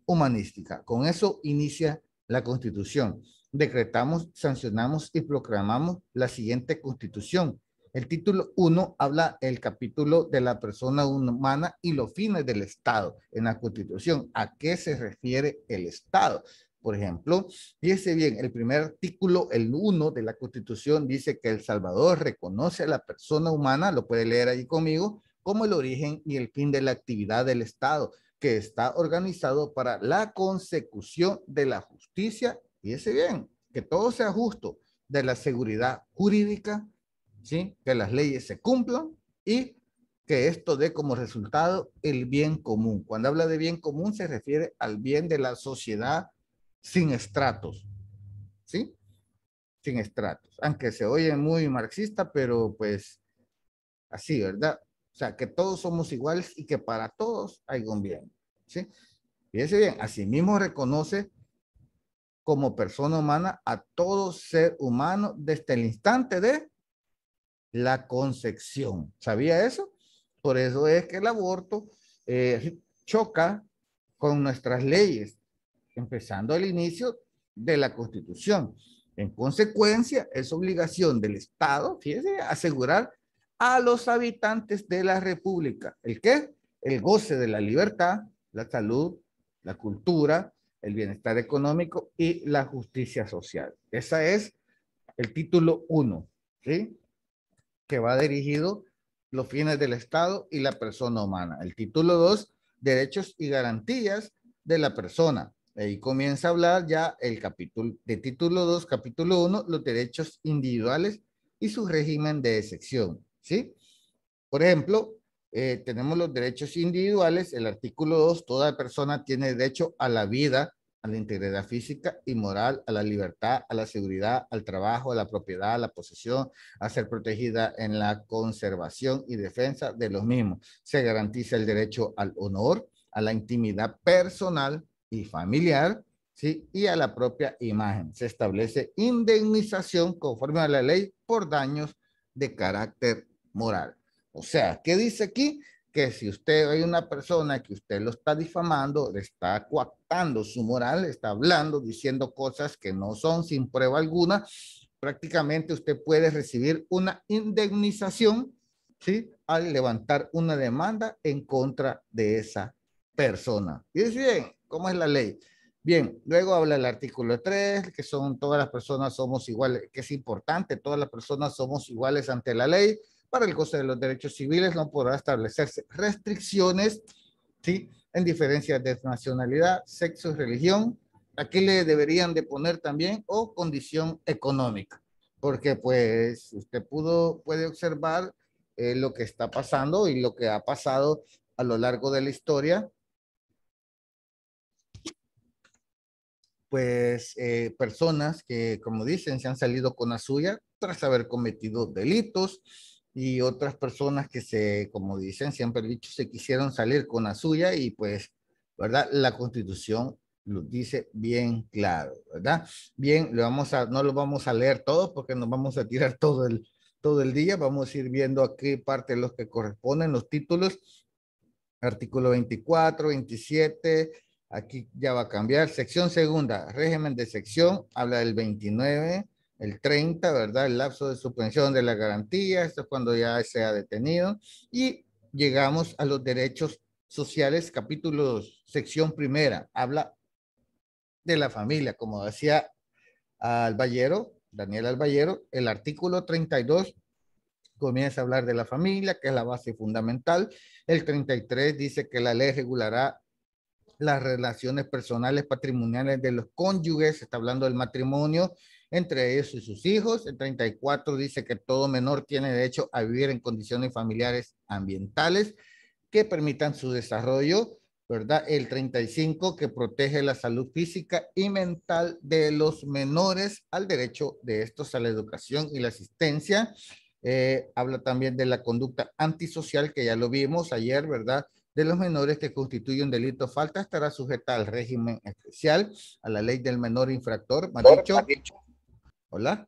Speaker 2: humanística. Con eso inicia la Constitución. Decretamos, sancionamos y proclamamos la siguiente Constitución. El título 1 habla el capítulo de la persona humana y los fines del Estado en la Constitución. ¿A qué se refiere el Estado? Por ejemplo, fíjese bien, el primer artículo, el 1 de la Constitución, dice que El Salvador reconoce a la persona humana, lo puede leer ahí conmigo, como el origen y el fin de la actividad del Estado, que está organizado para la consecución de la justicia, y ese bien, que todo sea justo, de la seguridad jurídica, ¿sí? que las leyes se cumplan y que esto dé como resultado el bien común. Cuando habla de bien común se refiere al bien de la sociedad sin estratos, ¿sí? Sin estratos, aunque se oye muy marxista, pero pues así, ¿verdad? O sea, que todos somos iguales y que para todos hay un bien. ¿sí? Fíjese bien, asimismo reconoce como persona humana a todo ser humano desde el instante de la concepción. ¿Sabía eso? Por eso es que el aborto eh, choca con nuestras leyes, empezando al inicio de la Constitución. En consecuencia, es obligación del Estado, fíjese, asegurar a los habitantes de la República. ¿El qué? El goce de la libertad, la salud, la cultura, el bienestar económico y la justicia social. Esa es el título uno, ¿sí? Que va dirigido los fines del Estado y la persona humana. El título dos, derechos y garantías de la persona. Ahí comienza a hablar ya el capítulo de título 2, capítulo 1, los derechos individuales y su régimen de excepción. ¿sí? Por ejemplo, eh, tenemos los derechos individuales, el artículo 2, toda persona tiene derecho a la vida, a la integridad física y moral, a la libertad, a la seguridad, al trabajo, a la propiedad, a la posesión, a ser protegida en la conservación y defensa de los mismos. Se garantiza el derecho al honor, a la intimidad personal y familiar, ¿sí? y a la propia imagen. Se establece indemnización conforme a la ley por daños de carácter moral. O sea, ¿qué dice aquí? Que si usted hay una persona que usted lo está difamando, le está coactando su moral, está hablando, diciendo cosas que no son sin prueba alguna, prácticamente usted puede recibir una indemnización, ¿sí? Al levantar una demanda en contra de esa persona. Y es bien, ¿cómo es la ley? Bien, luego habla el artículo 3, que son todas las personas somos iguales, que es importante, todas las personas somos iguales ante la ley para el goce de los derechos civiles no podrá establecerse restricciones ¿sí? en diferencia de nacionalidad, sexo y religión. Aquí le deberían de poner también o condición económica, porque pues usted pudo, puede observar eh, lo que está pasando y lo que ha pasado a lo largo de la historia. Pues eh, personas que, como dicen, se han salido con la suya tras haber cometido delitos, y otras personas que se, como dicen, siempre dicho, se quisieron salir con la suya y pues, ¿verdad? La constitución lo dice bien claro, ¿verdad? Bien, lo vamos a, no lo vamos a leer todo porque nos vamos a tirar todo el, todo el día, vamos a ir viendo aquí parte de los que corresponden, los títulos, artículo 24, 27, aquí ya va a cambiar, sección segunda, régimen de sección, habla del 29, el 30, ¿verdad? El lapso de suspensión de la garantía, esto es cuando ya se ha detenido, y llegamos a los derechos sociales, capítulo, sección primera, habla de la familia, como decía Alballero, Daniel Alballero, el artículo 32 comienza a hablar de la familia, que es la base fundamental, el 33 dice que la ley regulará las relaciones personales patrimoniales de los cónyuges, está hablando del matrimonio, entre ellos y sus hijos. El 34 dice que todo menor tiene derecho a vivir en condiciones familiares ambientales que permitan su desarrollo, ¿verdad? El 35 que protege la salud física y mental de los menores al derecho de estos a la educación y la asistencia. Eh, habla también de la conducta antisocial que ya lo vimos ayer, ¿verdad? de los menores que constituyen delito falta estará sujeta al régimen especial, a la ley del menor infractor, dicho, Hola.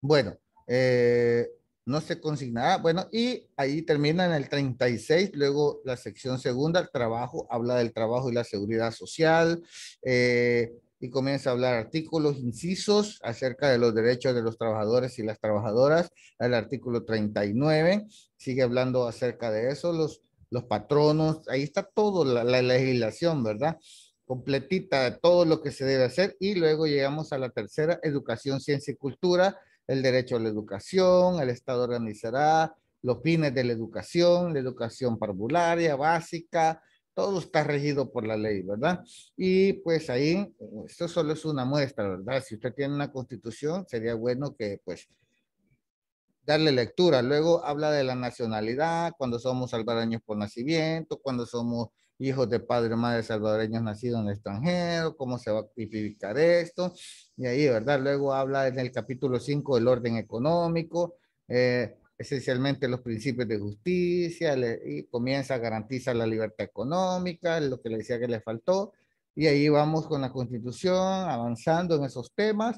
Speaker 2: Bueno, eh, no se consignará, ah, Bueno, y ahí termina en el 36, luego la sección segunda, el trabajo, habla del trabajo y la seguridad social, eh, y comienza a hablar artículos, incisos acerca de los derechos de los trabajadores y las trabajadoras, el artículo 39, sigue hablando acerca de eso, los, los patronos, ahí está todo, la legislación, ¿verdad? completita todo lo que se debe hacer y luego llegamos a la tercera, educación, ciencia y cultura, el derecho a la educación, el Estado organizará los fines de la educación, la educación parvularia, básica, todo está regido por la ley, ¿verdad? Y pues ahí, esto solo es una muestra, ¿verdad? Si usted tiene una constitución, sería bueno que pues darle lectura. Luego habla de la nacionalidad, cuando somos salvadoreños por nacimiento, cuando somos hijos de padres o madres salvadoreños nacidos en el extranjero, cómo se va a tipificar esto, y ahí, ¿verdad? Luego habla en el capítulo 5 del orden económico, eh, esencialmente los principios de justicia, y comienza, a garantizar la libertad económica, lo que le decía que le faltó, y ahí vamos con la constitución, avanzando en esos temas,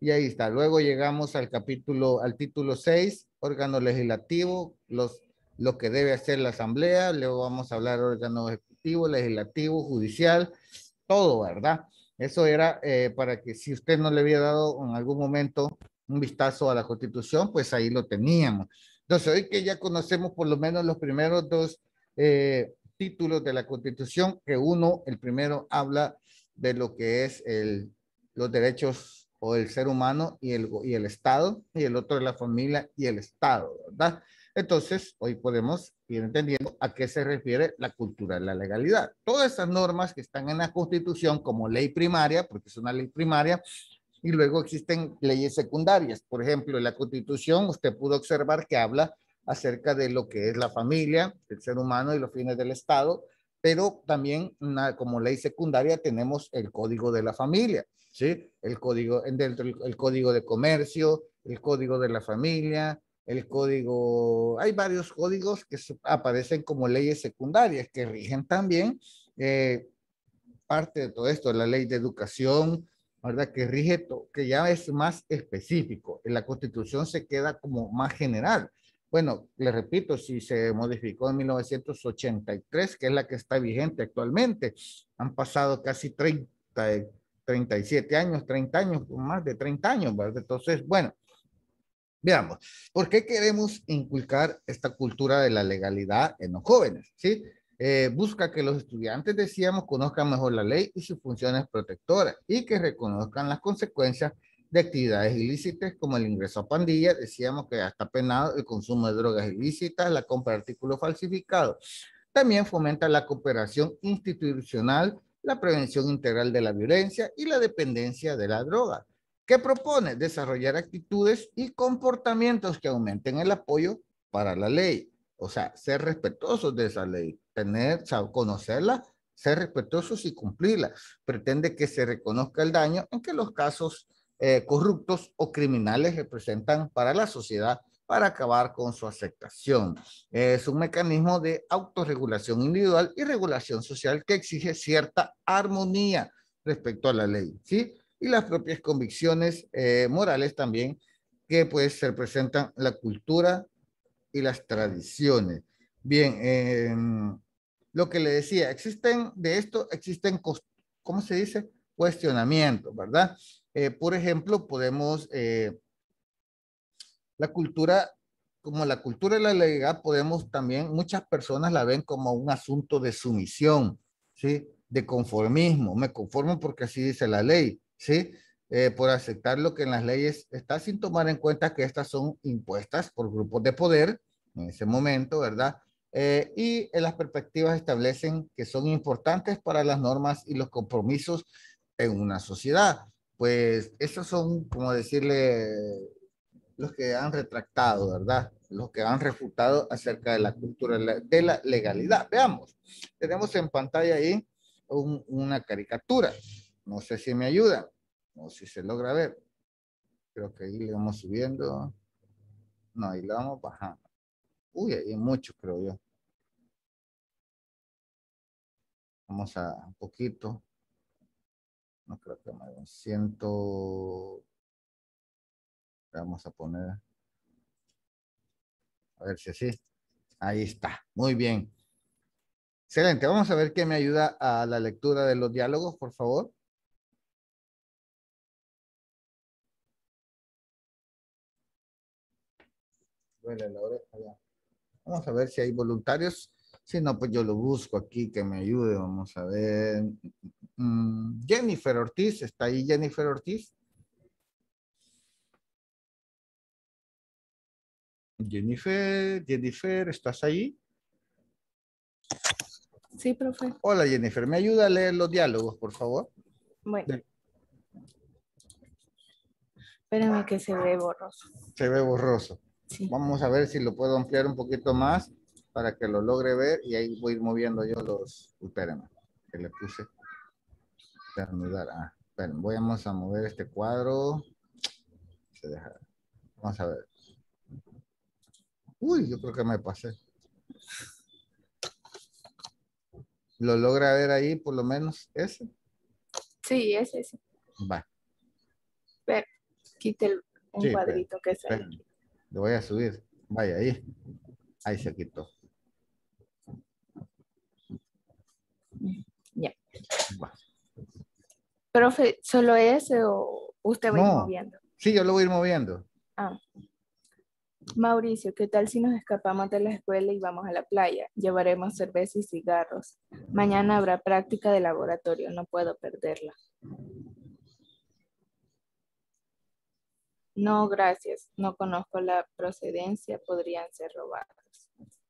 Speaker 2: y ahí está. Luego llegamos al capítulo, al título 6, órgano legislativo, los, lo que debe hacer la asamblea, luego vamos a hablar órganos legislativo, judicial, todo, ¿verdad? Eso era eh, para que si usted no le había dado en algún momento un vistazo a la constitución, pues ahí lo teníamos. Entonces, hoy que ya conocemos por lo menos los primeros dos eh, títulos de la constitución, que uno, el primero habla de lo que es el, los derechos o el ser humano y el, y el Estado, y el otro de la familia y el Estado, ¿verdad? Entonces, hoy podemos ir entendiendo a qué se refiere la cultura de la legalidad. Todas esas normas que están en la Constitución como ley primaria, porque es una ley primaria, y luego existen leyes secundarias. Por ejemplo, en la Constitución usted pudo observar que habla acerca de lo que es la familia, el ser humano y los fines del Estado, pero también como ley secundaria tenemos el Código de la Familia, ¿sí? El Código, dentro el Código de Comercio, el Código de la Familia, el código, hay varios códigos que aparecen como leyes secundarias que rigen también eh, parte de todo esto, la ley de educación, ¿verdad? Que rige, que ya es más específico. En la constitución se queda como más general. Bueno, le repito, si se modificó en 1983, que es la que está vigente actualmente, han pasado casi 30, 37 años, 30 años, más de 30 años, ¿verdad? Entonces, bueno, Veamos, ¿por qué queremos inculcar esta cultura de la legalidad en los jóvenes? Eh, busca que los estudiantes, decíamos, conozcan mejor la ley y sus funciones protectoras y que reconozcan las consecuencias de actividades ilícitas como el ingreso a pandillas, decíamos que ya está penado el consumo de drogas ilícitas, la compra de artículos falsificados. También fomenta la cooperación institucional, la prevención integral de la violencia y la dependencia de la droga que propone desarrollar actitudes y comportamientos que aumenten el apoyo para la ley. O sea, ser respetuosos de esa ley, tener, conocerla, ser respetuosos y cumplirla. Pretende que se reconozca el daño en que los casos eh, corruptos o criminales representan para la sociedad para acabar con su aceptación. Es un mecanismo de autorregulación individual y regulación social que exige cierta armonía respecto a la ley, ¿sí? y las propias convicciones eh, morales también que pues representan la cultura y las tradiciones. Bien, em, lo que le decía, existen de esto, existen, ¿cómo se dice? Cuestionamientos, ¿verdad? Eh, por ejemplo, podemos, eh, la cultura, como la cultura de la legalidad, podemos también, muchas personas la ven como un asunto de sumisión, ¿sí? De conformismo, me conformo porque así dice la ley ¿sí? Eh, por aceptar lo que en las leyes está sin tomar en cuenta que estas son impuestas por grupos de poder en ese momento, ¿verdad? Eh, y en eh, las perspectivas establecen que son importantes para las normas y los compromisos en una sociedad. Pues esos son, como decirle, los que han retractado, ¿verdad? Los que han refutado acerca de la cultura de la legalidad. Veamos, tenemos en pantalla ahí una caricatura no sé si me ayuda o si se logra ver. Creo que ahí le vamos subiendo. No, ahí la vamos bajando. Uy, ahí hay mucho, creo yo. Vamos a un poquito. No creo que más de un ciento. Vamos a poner. A ver si así. Ahí está. Muy bien. Excelente. Vamos a ver qué me ayuda a la lectura de los diálogos, por favor. la oreja Vamos a ver si hay voluntarios. Si no, pues yo lo busco aquí, que me ayude. Vamos a ver. Mm, Jennifer Ortiz, ¿está ahí Jennifer Ortiz? Jennifer, Jennifer, ¿estás ahí? Sí, profe. Hola, Jennifer. ¿Me ayuda a leer los diálogos, por favor? Bueno. Espérame que se ve borroso. Se ve borroso. Vamos a ver si lo puedo ampliar un poquito más para que lo logre ver y ahí voy moviendo yo los... Espérenme, que le puse. Ah, vamos a mover este cuadro. Vamos a ver. Uy, yo creo que me pasé. ¿Lo logra ver ahí por lo menos ese?
Speaker 5: Sí, es ese. Va. Pero quite
Speaker 2: un cuadrito que es ahí. Lo voy a subir. Vaya, ahí. Ahí se quitó.
Speaker 1: Ya.
Speaker 5: Profe, ¿solo es o usted va a ir moviendo?
Speaker 2: Sí, yo lo voy a ir moviendo.
Speaker 5: Ah. Mauricio, ¿qué tal si nos escapamos de la escuela y vamos a la playa? Llevaremos cerveza y cigarros. Mañana habrá práctica de laboratorio, no puedo perderla. No, gracias. No conozco la procedencia. Podrían ser robados. Ah, pues.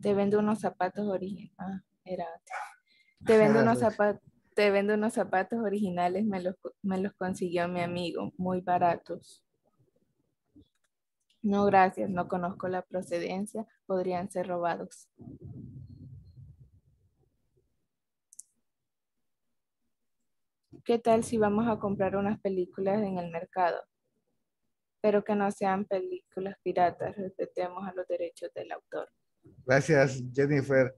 Speaker 5: Te vendo unos zapatos originales. Te vendo unos zapatos. originales, me los consiguió mi amigo, muy baratos. No, gracias, no conozco la procedencia, podrían ser robados. ¿Qué tal si vamos a comprar unas películas en el mercado? pero que no sean películas piratas. Respetemos a los derechos del autor.
Speaker 2: Gracias, Jennifer.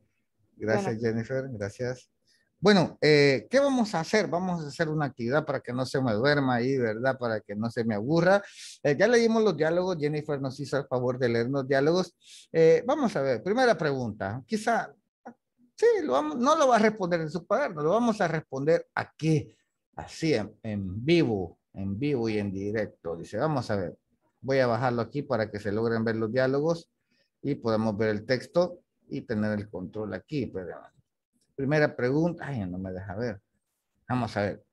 Speaker 2: Gracias, Jennifer. Gracias. Bueno, eh, ¿qué vamos a hacer? Vamos a hacer una actividad para que no se me duerma ahí, ¿verdad? Para que no se me aburra. Eh, ya leímos los diálogos, Jennifer nos hizo el favor de leer los diálogos. Eh, vamos a ver, primera pregunta, quizá, sí, no lo va a responder en su cuaderno, lo vamos a responder aquí, así, en vivo, en vivo y en directo. Dice, vamos a ver, voy a bajarlo aquí para que se logren ver los diálogos y podamos ver el texto y tener el control aquí. primera pregunta, ay, no me deja ver. Vamos a ver.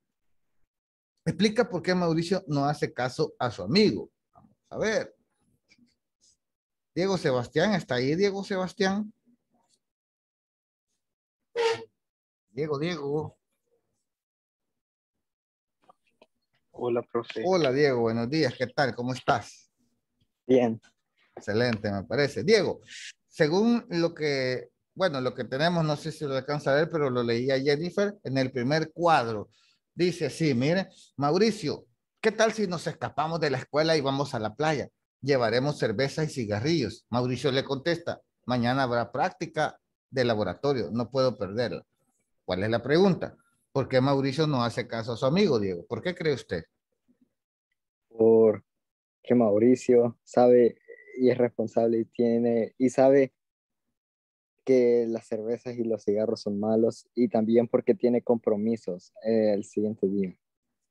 Speaker 2: Explica por qué Mauricio no hace caso a su amigo. Vamos a ver. Diego Sebastián, ¿está ahí Diego Sebastián? Diego, Diego. Hola, profe. Hola, Diego. Buenos días. ¿Qué tal? ¿Cómo estás? Bien. Excelente, me parece. Diego, según lo que, bueno, lo que tenemos, no sé si lo alcanza a ver, pero lo leía Jennifer en el primer cuadro. Dice así, mire, Mauricio, ¿qué tal si nos escapamos de la escuela y vamos a la playa? Llevaremos cerveza y cigarrillos. Mauricio le contesta, mañana habrá práctica de laboratorio, no puedo perderla. ¿Cuál es la pregunta? ¿Por qué Mauricio no hace caso a su amigo, Diego? ¿Por qué cree usted?
Speaker 7: Porque Mauricio sabe y es responsable y tiene y sabe que las cervezas y los cigarros son malos y también porque tiene compromisos eh, el siguiente día.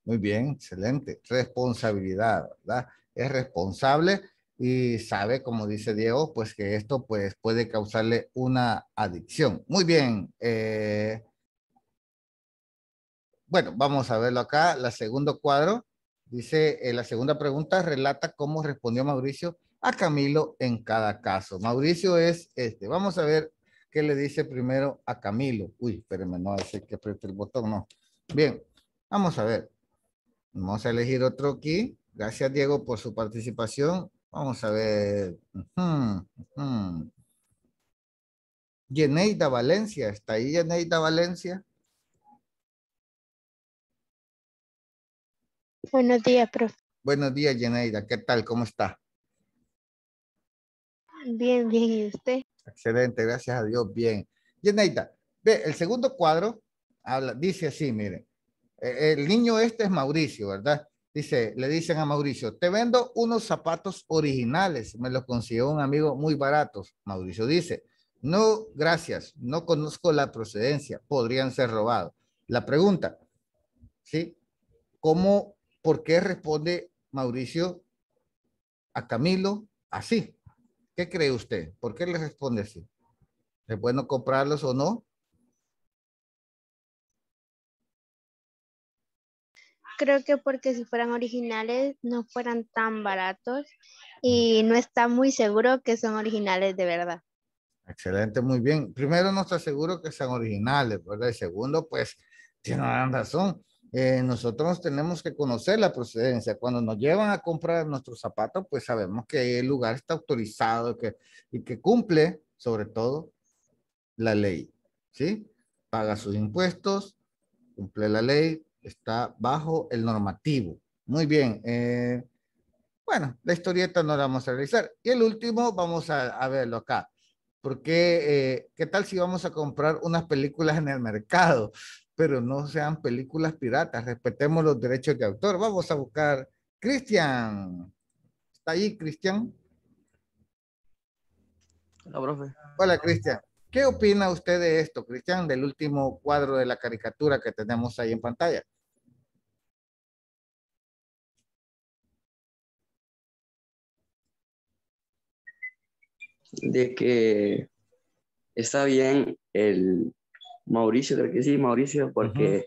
Speaker 2: Muy bien, excelente. Responsabilidad, ¿verdad? Es responsable y sabe, como dice Diego, pues que esto pues, puede causarle una adicción. Muy bien, eh, bueno, vamos a verlo acá, la segundo cuadro, dice, eh, la segunda pregunta relata cómo respondió Mauricio a Camilo en cada caso. Mauricio es este, vamos a ver qué le dice primero a Camilo. Uy, espérenme, no hace que apriete el botón, no. Bien, vamos a ver. Vamos a elegir otro aquí. Gracias, Diego, por su participación. Vamos a ver. Uh Valencia, ¿está ahí Yeneida Valencia?
Speaker 1: Buenos días, profe.
Speaker 2: Buenos días, Geneida. ¿Qué tal? ¿Cómo está?
Speaker 1: Bien, bien. ¿Y usted?
Speaker 2: Excelente, gracias a Dios. Bien. Geneida, ve, el segundo cuadro habla, dice así, mire. E, el niño este es Mauricio, ¿verdad? Dice, le dicen a Mauricio, te vendo unos zapatos originales. Me los consiguió un amigo muy baratos. Mauricio dice, no, gracias. No conozco la procedencia. Podrían ser robados. La pregunta, ¿sí? ¿Cómo ¿por qué responde Mauricio a Camilo así? ¿Qué cree usted? ¿Por qué le responde así? ¿Es bueno comprarlos o no?
Speaker 6: Creo que porque si fueran originales no fueran tan baratos y mm. no está muy seguro que son originales de verdad.
Speaker 2: Excelente, muy bien. Primero no está seguro que sean originales, ¿verdad? Y segundo, pues, tiene una razón. Eh, nosotros tenemos que conocer la procedencia. Cuando nos llevan a comprar nuestros zapatos, pues sabemos que el lugar está autorizado que, y que cumple, sobre todo, la ley. ¿Sí? Paga sus impuestos, cumple la ley, está bajo el normativo. Muy bien. Eh, bueno, la historieta nos la vamos a realizar. Y el último, vamos a, verlo acá. Porque, eh, ¿qué tal si vamos a comprar unas películas en el mercado? pero no sean películas piratas, respetemos los derechos de autor. Vamos a buscar Cristian. ¿Está ahí Cristian? Hola, profe. Hola, Cristian. ¿Qué opina usted de esto, Cristian, del último cuadro de la caricatura que tenemos ahí en pantalla?
Speaker 7: De que está bien el, Mauricio, creo que sí, Mauricio, porque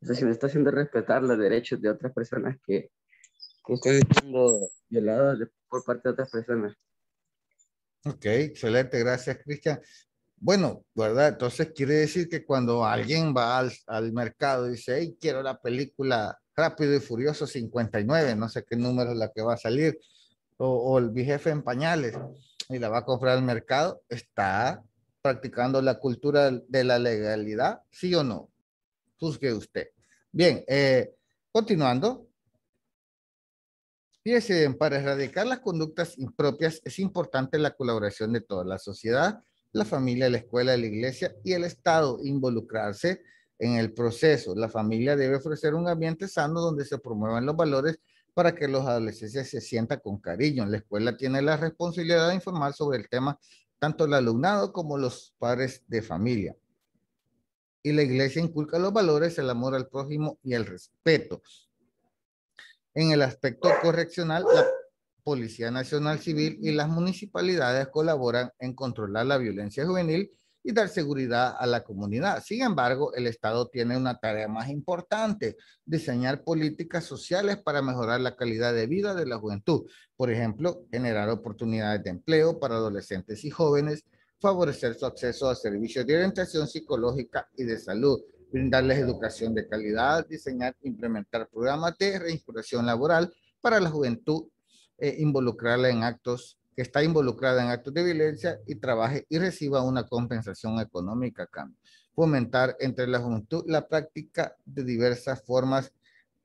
Speaker 7: se me está haciendo respetar los derechos de otras personas que, que están siendo por parte de otras personas.
Speaker 2: Ok, excelente, gracias Cristian. Bueno, ¿verdad? Entonces quiere decir que cuando alguien va al, al, mercado y dice, hey, quiero la película Rápido y Furioso 59, no sé qué número es la que va a salir, o, el mi jefe en pañales, y la va a comprar al mercado, está practicando la cultura de la legalidad, sí o no. Juzgue usted. Bien, eh, continuando. Fíjense, para erradicar las conductas impropias es importante la colaboración de toda la sociedad, la familia, la escuela, la iglesia y el Estado involucrarse en el proceso. La familia debe ofrecer un ambiente sano donde se promuevan los valores para que los adolescentes se sientan con cariño. La escuela tiene la responsabilidad de informar sobre el tema tanto el alumnado como los padres de familia. Y la iglesia inculca los valores, el amor al prójimo y el respeto. En el aspecto correccional, la Policía Nacional Civil y las municipalidades colaboran en controlar la violencia juvenil y dar seguridad a la comunidad. Sin embargo, el Estado tiene una tarea más importante, diseñar políticas sociales para mejorar la calidad de vida de la juventud. Por ejemplo, generar oportunidades de empleo para adolescentes y jóvenes, favorecer su acceso a servicios de orientación psicológica y de salud, brindarles educación de calidad, diseñar, implementar programas de reincorporación laboral para la juventud, eh, involucrarla en actos que está involucrada en actos de violencia y trabaje y reciba una compensación económica Fomentar entre la juventud la práctica de diversas formas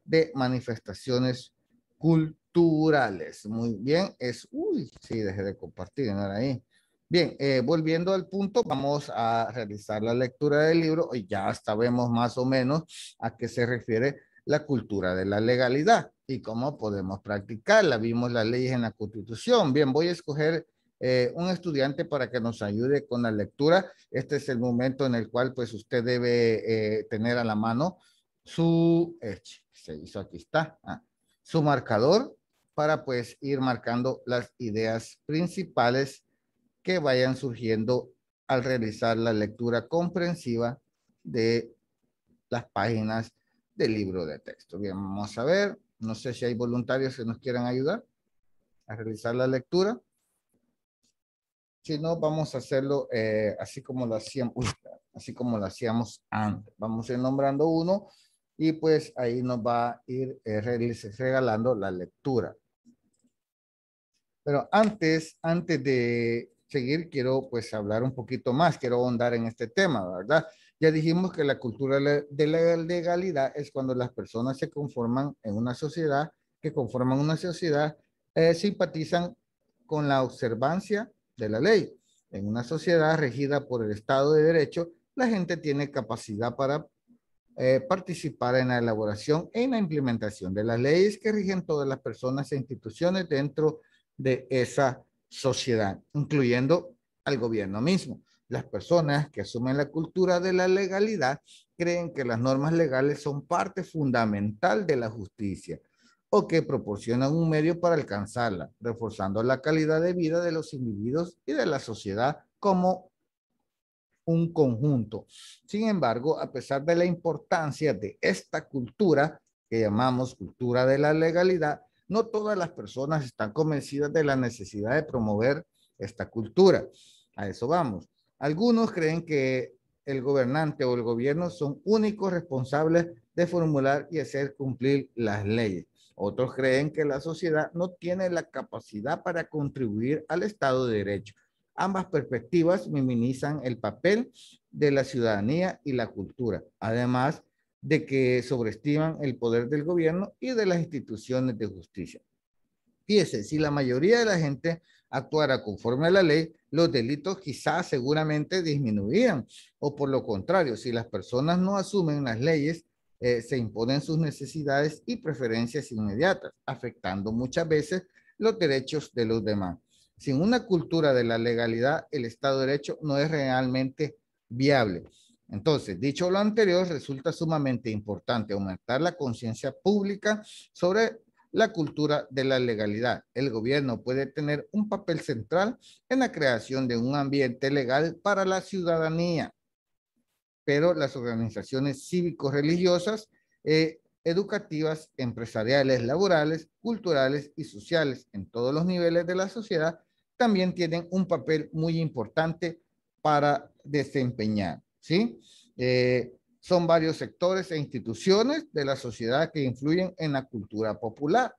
Speaker 2: de manifestaciones culturales. Muy bien, es, uy, sí, dejé de compartir, no ahí. Bien, eh, volviendo al punto, vamos a realizar la lectura del libro y ya sabemos más o menos a qué se refiere la cultura de la legalidad y cómo podemos practicarla. Vimos las leyes en la Constitución. Bien, voy a escoger eh, un estudiante para que nos ayude con la lectura. Este es el momento en el cual pues usted debe eh, tener a la mano su, eh, se aquí está, ah, su marcador para pues ir marcando las ideas principales que vayan surgiendo al realizar la lectura comprensiva de las páginas este libro de texto. Bien, vamos a ver. No sé si hay voluntarios que nos quieran ayudar a realizar la lectura. Si no, vamos a hacerlo eh, así como lo hacíamos, así como lo hacíamos antes. Vamos a ir nombrando uno y pues ahí nos va a ir eh, regalando la lectura. Pero antes, antes de seguir, quiero pues hablar un poquito más, quiero ahondar en este tema, ¿verdad? Ya dijimos que la cultura de la legalidad es cuando las personas se conforman en una sociedad, que conforman una sociedad, eh, simpatizan con la observancia de la ley. En una sociedad regida por el Estado de Derecho, la gente tiene capacidad para eh, participar en la elaboración e en la implementación de las leyes que rigen todas las personas e instituciones dentro de esa sociedad, incluyendo al gobierno mismo. Las personas que asumen la cultura de la legalidad creen que las normas legales son parte fundamental de la justicia o que proporcionan un medio para alcanzarla, reforzando la calidad de vida de los individuos y de la sociedad como un conjunto. Sin embargo, a pesar de la importancia de esta cultura, que llamamos cultura de la legalidad, no todas las personas están convencidas de la necesidad de promover esta cultura. A eso vamos. Algunos creen que el gobernante o el gobierno son únicos responsables de formular y hacer cumplir las leyes. Otros creen que la sociedad no tiene la capacidad para contribuir al Estado de Derecho. Ambas perspectivas minimizan el papel de la ciudadanía y la cultura, además de que sobreestiman el poder del gobierno y de las instituciones de justicia. Fíjese, si la mayoría de la gente actuara conforme a la ley, los delitos quizás seguramente disminuirían. O por lo contrario, si las personas no asumen las leyes, eh, se imponen sus necesidades y preferencias inmediatas, afectando muchas veces los derechos de los demás. Sin una cultura de la legalidad, el Estado de Derecho no es realmente viable. Entonces, dicho lo anterior, resulta sumamente importante aumentar la conciencia pública sobre la cultura de la legalidad. El gobierno puede tener un papel central en la creación de un ambiente legal para la ciudadanía, pero las organizaciones cívico-religiosas, eh, educativas, empresariales, laborales, culturales y sociales en todos los niveles de la sociedad también tienen un papel muy importante para desempeñar, ¿sí? Eh, son varios sectores e instituciones de la sociedad que influyen en la cultura popular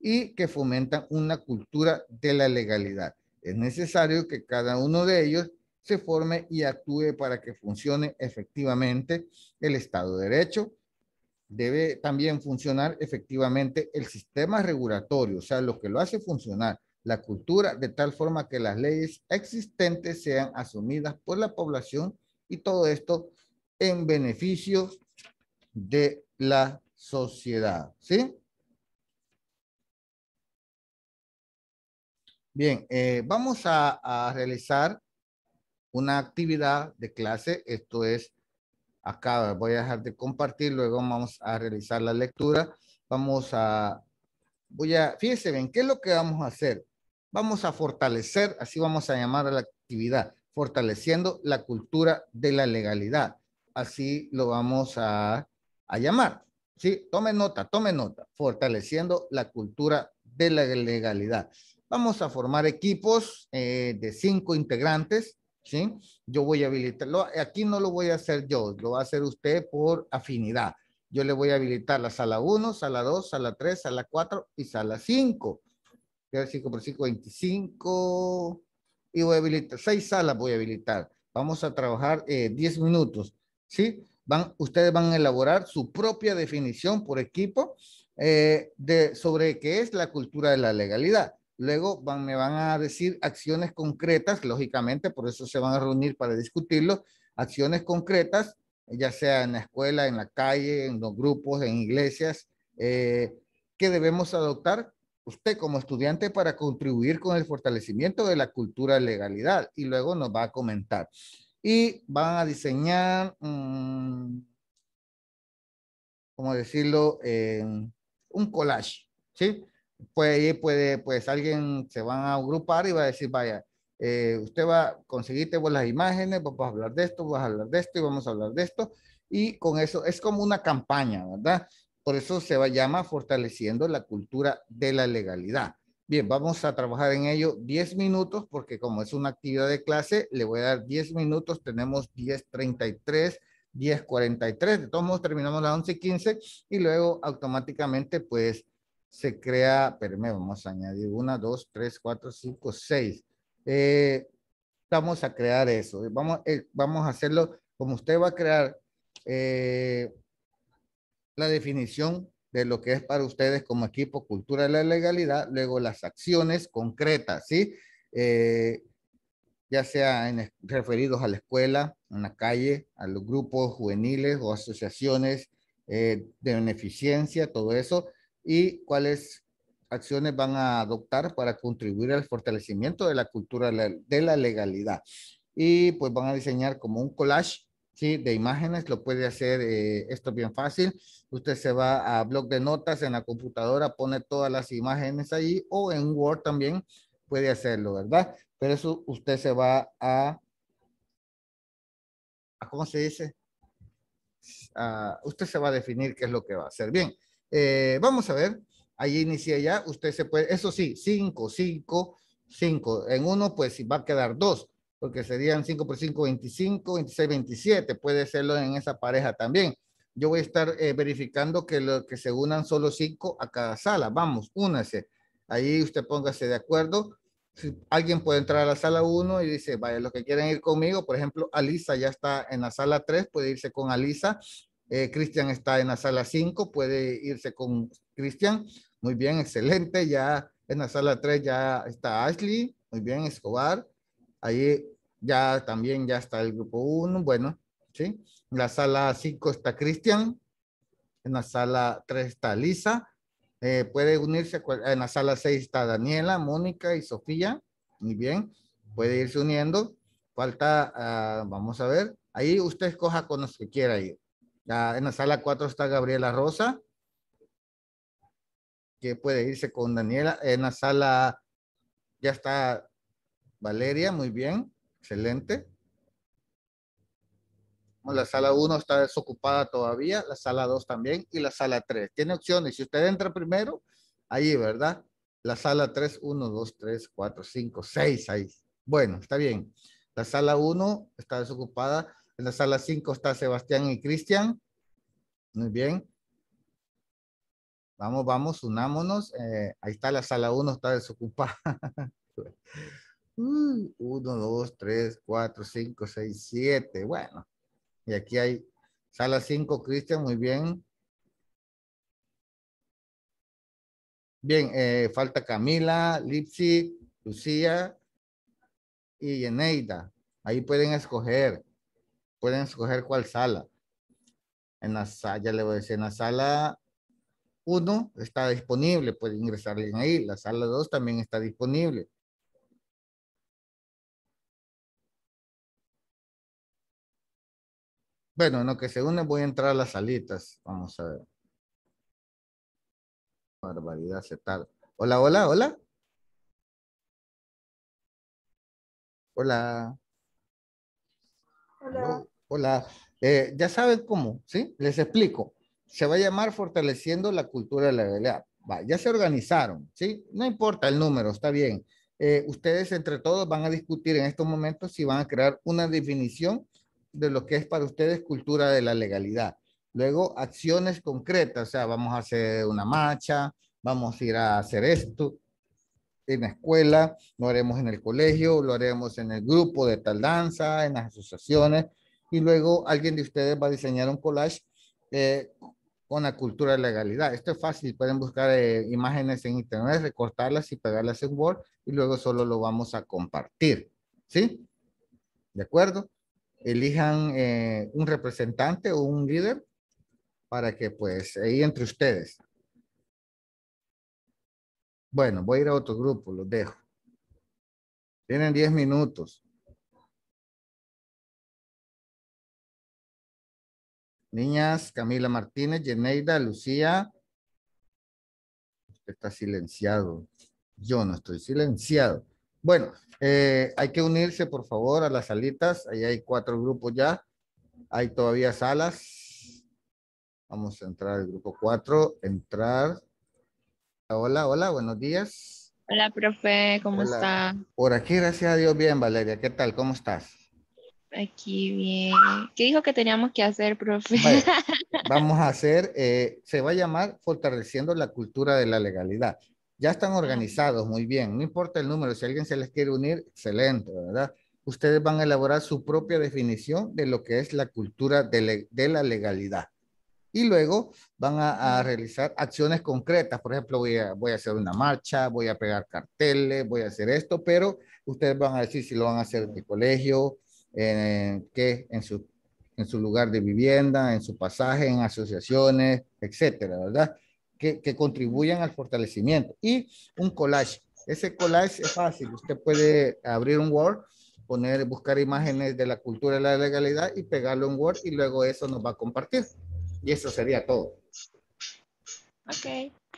Speaker 2: y que fomentan una cultura de la legalidad. Es necesario que cada uno de ellos se forme y actúe para que funcione efectivamente el Estado de Derecho. Debe también funcionar efectivamente el sistema regulatorio, o sea, lo que lo hace funcionar, la cultura, de tal forma que las leyes existentes sean asumidas por la población y todo esto en beneficio de la sociedad. ¿Sí? Bien, eh, vamos a, a realizar una actividad de clase. Esto es acá voy a dejar de compartir, luego vamos a realizar la lectura. Vamos a, voy a, fíjense bien, ¿qué es lo que vamos a hacer? Vamos a fortalecer, así vamos a llamar a la actividad, fortaleciendo la cultura de la legalidad así lo vamos a, a llamar. ¿sí? Tome nota, tome nota, fortaleciendo la cultura de la legalidad. Vamos a formar equipos eh, de cinco integrantes, ¿sí? Yo voy a habilitarlo, aquí no lo voy a hacer yo, lo va a hacer usted por afinidad. Yo le voy a habilitar la sala 1, sala 2, sala 3, sala 4 y sala 5. 5 por 5, 25. Y voy a habilitar, seis salas voy a habilitar. Vamos a trabajar eh, 10 minutos. ¿sí? Van, ustedes van a elaborar su propia definición por equipo eh, de, sobre qué es la cultura de la legalidad. Luego van, me van a decir acciones concretas, lógicamente, por eso se van a reunir para discutirlo, acciones concretas, ya sea en la escuela, en la calle, en los grupos, en iglesias, eh, que debemos adoptar usted como estudiante para contribuir con el fortalecimiento de la cultura de legalidad y luego nos va a comentar y van a diseñar, mm, ¿cómo decirlo? un collage, ¿sí? Puede, puede, pues alguien se van a agrupar y va a decir, vaya, eh, usted va a conseguirte las imágenes, vamos a hablar de esto, vamos a hablar de esto y vamos a hablar de esto. Y con eso es como una campaña, ¿verdad? Por eso se llama fortaleciendo la cultura de la legalidad. Bien, vamos a trabajar en ello 10 minutos porque como es una actividad de clase, le voy a dar 10 minutos. Tenemos 10.33, 10.43. De todos modos, terminamos las 11.15 y luego automáticamente pues se crea, espérame, vamos a añadir 1, 2, 3, 4, 5, 6. vamos a crear eso. Vamos, eh, vamos a hacerlo como usted va a crear eh, la definición de lo que es para ustedes como equipo cultura de la legalidad, luego las acciones concretas, ¿sí? Eh, ya sea en, referidos a la escuela, a la calle, a los grupos juveniles o asociaciones eh, de beneficencia, todo eso, y cuáles acciones van a adoptar para contribuir al fortalecimiento de la cultura de la legalidad. Y pues van a diseñar como un collage ¿sí? de imágenes, lo puede hacer, eh, esto es bien fácil, usted se va a blog de notas en la computadora, pone todas las imágenes ahí o en Word también puede hacerlo, ¿verdad? Pero eso usted se va a, ¿cómo se dice? usted se va a definir qué es lo que va a hacer. Bien, eh, vamos a ver, ahí inicié ya, usted se puede, eso sí, cinco, cinco, cinco. en uno pues va a quedar dos porque serían 5 por 5, 25, 26, 27. Puede serlo en esa pareja también. Yo voy a estar eh, verificando que, lo, que se unan solo 5 a cada sala. Vamos, únase. Ahí usted póngase de acuerdo. Si alguien puede entrar a la sala 1 y dice, vaya, los que quieren ir conmigo, por ejemplo, Alisa ya está en la sala 3, puede irse con Alisa. Eh, Cristian está en la sala 5, puede irse con Cristian. Muy bien, excelente. Ya en la sala 3 ya está Ashley. Muy bien, Escobar. Ahí ya también ya está el grupo 1, bueno, ¿sí? En la sala 5 está Cristian, en la sala 3 está Lisa, eh, puede unirse, en la sala 6 está Daniela, Mónica y Sofía, muy bien, puede irse uniendo, falta, ah, vamos a ver, ahí usted escoja con los que quiera ir. en la sala 4 está Gabriela Rosa, que puede irse con Daniela, en la sala ya está Valeria, muy bien. Excelente.
Speaker 4: La sala 1
Speaker 2: está desocupada todavía, la sala 2 también y la sala 3. Tiene opciones. Si usted entra primero, ahí, ¿verdad? La sala 3, 1, 2, 3, 4, 5, 6, ahí. Bueno, está bien. La sala 1 está desocupada. En la sala 5 está Sebastián y Cristian. Muy bien. Vamos, vamos, unámonos. Eh, ahí está la sala 1, está desocupada. 1, 2, 3, 4, 5, 6, 7. Bueno, y aquí hay sala 5, Cristian, muy bien. Bien, eh, falta Camila, Lipsy, Lucía y Eneida. Ahí pueden escoger, pueden escoger cuál sala. En la sala, ya le voy a decir, en la sala 1 está disponible, pueden ingresar ahí. La sala 2 también está disponible. Bueno, en lo que se une voy a entrar a las salitas. Vamos a ver. Barbaridad tal? Hola, hola, hola. Hola. Hola. Hola. Eh, ya saben cómo, ¿sí? Les explico. Se va a llamar fortaleciendo la cultura de la realidad. Va, ya se organizaron, ¿sí? No importa el número, está bien. Eh, ustedes entre todos van a discutir en estos momentos si van a crear una definición de lo que es para ustedes cultura de la legalidad. Luego, acciones concretas, o sea, vamos a hacer una marcha, vamos a ir a hacer esto en la escuela, lo haremos en el colegio, lo haremos en el grupo de tal danza, en las asociaciones, y luego alguien de ustedes va a diseñar un collage eh, con la cultura de legalidad. Esto es fácil, pueden buscar eh, imágenes en internet, recortarlas y pegarlas en Word, y luego solo lo vamos a compartir, ¿sí? ¿De acuerdo? elijan eh, un representante o un líder para que pues ahí entre ustedes. Bueno, voy a ir a otro grupo, los dejo. Tienen diez minutos.
Speaker 1: Niñas, Camila Martínez,
Speaker 2: Geneida Lucía. está silenciado. Yo no estoy silenciado. Bueno, eh, hay que unirse, por favor, a las salitas. Ahí hay cuatro grupos ya. Hay todavía salas. Vamos a entrar al grupo cuatro. Entrar. Hola, hola, buenos días.
Speaker 1: Hola,
Speaker 5: profe, ¿cómo está?
Speaker 2: Por aquí, gracias a Dios, bien, Valeria. ¿Qué tal? ¿Cómo estás?
Speaker 5: Aquí bien. ¿Qué dijo que teníamos que hacer, profe?
Speaker 2: vamos a hacer, eh, se va a llamar Fortaleciendo la Cultura de la Legalidad. Ya están organizados muy bien, no importa el número, si alguien se les quiere unir, excelente, ¿verdad? Ustedes van a elaborar su propia definición de lo que es la cultura de, la legalidad. Y luego van a, realizar acciones concretas. Por ejemplo, voy a, hacer una marcha, voy a pegar carteles, voy a hacer esto, pero ustedes van a decir si lo van a hacer en el colegio, en, ¿qué? en su en su lugar de vivienda, en su pasaje, en asociaciones, etcétera, ¿verdad? que, contribuyan al fortalecimiento. Y un collage. Ese collage es fácil. Usted puede abrir un Word, poner, buscar imágenes de la cultura de la legalidad y pegarlo en Word y luego eso nos va a compartir. Y eso sería todo.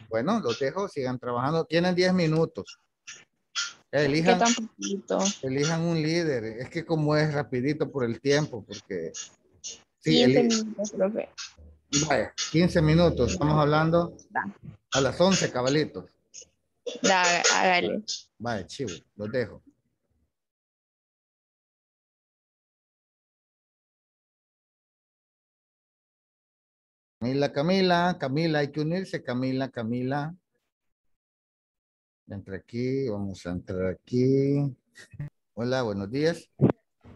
Speaker 2: Bueno, los dejo, sigan trabajando. Tienen 10 minutos. Elijan, elijan un líder. Es que como es rapidito por el tiempo, porque... Sí, minutos, profe. Vaya, 15 minutos, estamos hablando a las 11, cabalitos.
Speaker 1: Da, hágale.
Speaker 2: Vaya, chivo, los dejo.
Speaker 1: Camila, Camila,
Speaker 2: Camila, hay que unirse, Camila, Camila. Entra aquí, vamos a entrar aquí. Hola, buenos días.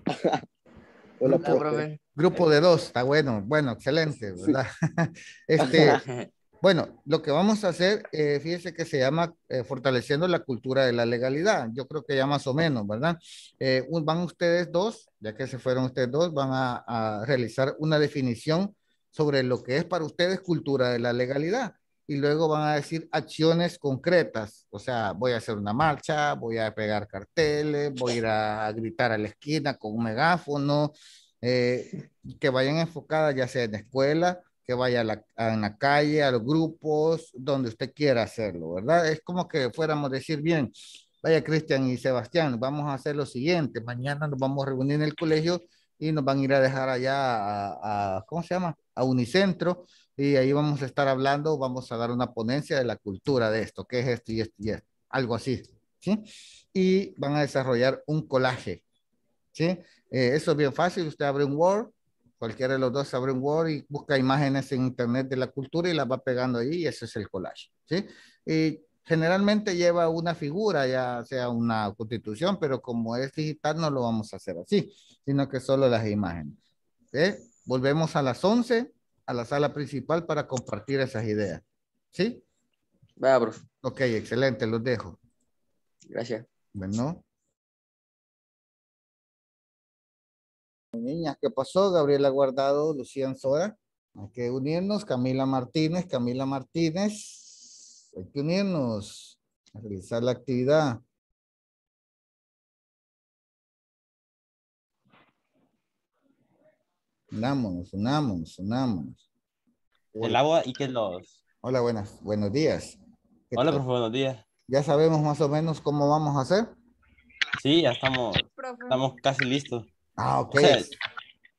Speaker 2: Grupo de dos, está bueno, bueno, excelente, ¿verdad? este, bueno, lo que vamos a hacer, fíjense eh, fíjese que se llama eh, fortaleciendo la cultura de la legalidad, yo creo que ya más o menos, ¿verdad? Eh, van ustedes dos, ya que se fueron ustedes dos, van a, a realizar una definición sobre lo que es para ustedes cultura de la legalidad y luego van a decir acciones concretas. O sea, voy a hacer una marcha, voy a pegar carteles, voy a ir a, gritar a la esquina con un megáfono, eh, que vayan enfocadas ya sea en la escuela, que vaya a la, en la calle, a los grupos, donde usted quiera hacerlo, ¿verdad? Es como que fuéramos a decir, bien, vaya Cristian y Sebastián, vamos a hacer lo siguiente, mañana nos vamos a reunir en el colegio y nos van a ir a dejar allá a, a ¿cómo se llama? A Unicentro y ahí vamos a estar hablando, vamos a dar una ponencia de la cultura de esto, qué es esto y esto y esto, algo así, ¿sí? Y van a desarrollar un colaje, ¿sí? Eh, eso es bien fácil, usted abre un Word, cualquiera de los dos abre un Word y busca imágenes en internet de la cultura y las va pegando ahí y ese es el collage, ¿sí? Y generalmente lleva una figura, ya sea una constitución, pero como es digital no lo vamos a hacer así, sino que solo las imágenes, ¿sí? Volvemos a las 11 a la sala principal para compartir esas ideas. ¿Sí? Va, Ok, excelente, los dejo. Gracias. Bueno. Niñas, ¿qué pasó? Gabriela Guardado, Lucía Anzora. Hay que unirnos. Camila Martínez, Camila Martínez. Hay que unirnos a realizar la actividad. Unámonos, unámonos, unámonos.
Speaker 3: El agua y que los...
Speaker 2: Hola, buenas, buenos días.
Speaker 3: Hola, profe, buenos días.
Speaker 2: ¿Ya sabemos más o menos cómo vamos a hacer? Sí, ya estamos, estamos casi listos. Ah, ok.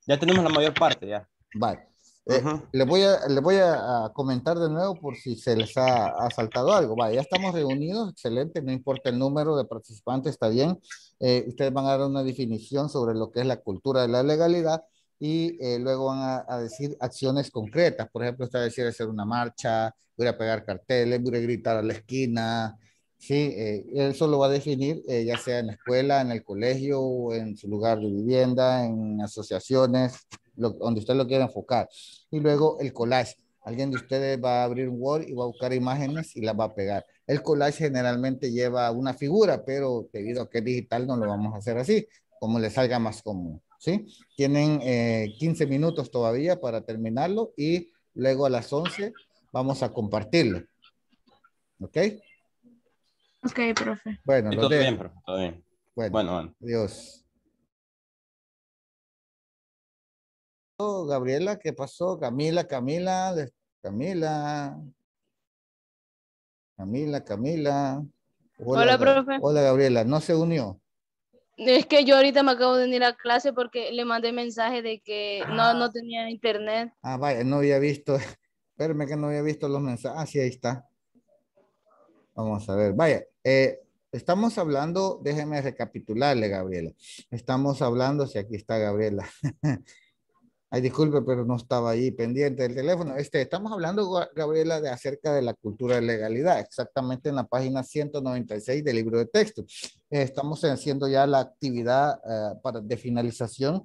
Speaker 3: ya tenemos la mayor parte, ya.
Speaker 2: Vale. Eh, les voy, a, voy a, comentar de nuevo por si se les ha, ha saltado algo. Vale, ya estamos reunidos, excelente, no importa el número de participantes, está bien. Eh, ustedes van a dar una definición sobre lo que es la cultura de la legalidad y eh, luego van a, decir acciones concretas. Por ejemplo, está decir hacer una marcha, voy a pegar carteles, voy a gritar a la esquina. Sí, eh, eso lo va a definir eh, ya sea en la escuela, en el colegio, o en su lugar de vivienda, en asociaciones, donde usted lo quiera enfocar. Y luego el collage. Alguien de ustedes va a abrir un Word y va a buscar imágenes y las va a pegar. El collage generalmente lleva una figura, pero debido a que es digital no lo vamos a hacer así, como le salga más común. ¿sí? Tienen 15 eh, minutos todavía para terminarlo y luego a las 11 vamos a compartirlo. ¿Ok?
Speaker 5: Ok, profe.
Speaker 2: Bueno, bien, Bueno, adiós. Oh, Gabriela, ¿qué pasó? Camila, Camila, Camila. Camila, Camila. Hola profe. Hola, Gabriela, no se unió.
Speaker 6: Es que yo ahorita me acabo de venir a clase porque le mandé mensaje de que no, ah. no tenía internet.
Speaker 2: Ah, vaya, no había visto. Espérame que no había visto los mensajes. Ah, sí, ahí está. Vamos a ver. Vaya, eh, estamos hablando, déjeme recapitularle, Gabriela. Estamos hablando, si aquí está Gabriela. Ay, disculpe, pero no estaba ahí pendiente del teléfono. Este, estamos hablando, Gabriela, de acerca de la cultura de legalidad, exactamente en la página 196 del libro de texto. estamos haciendo ya la actividad eh, para, de finalización,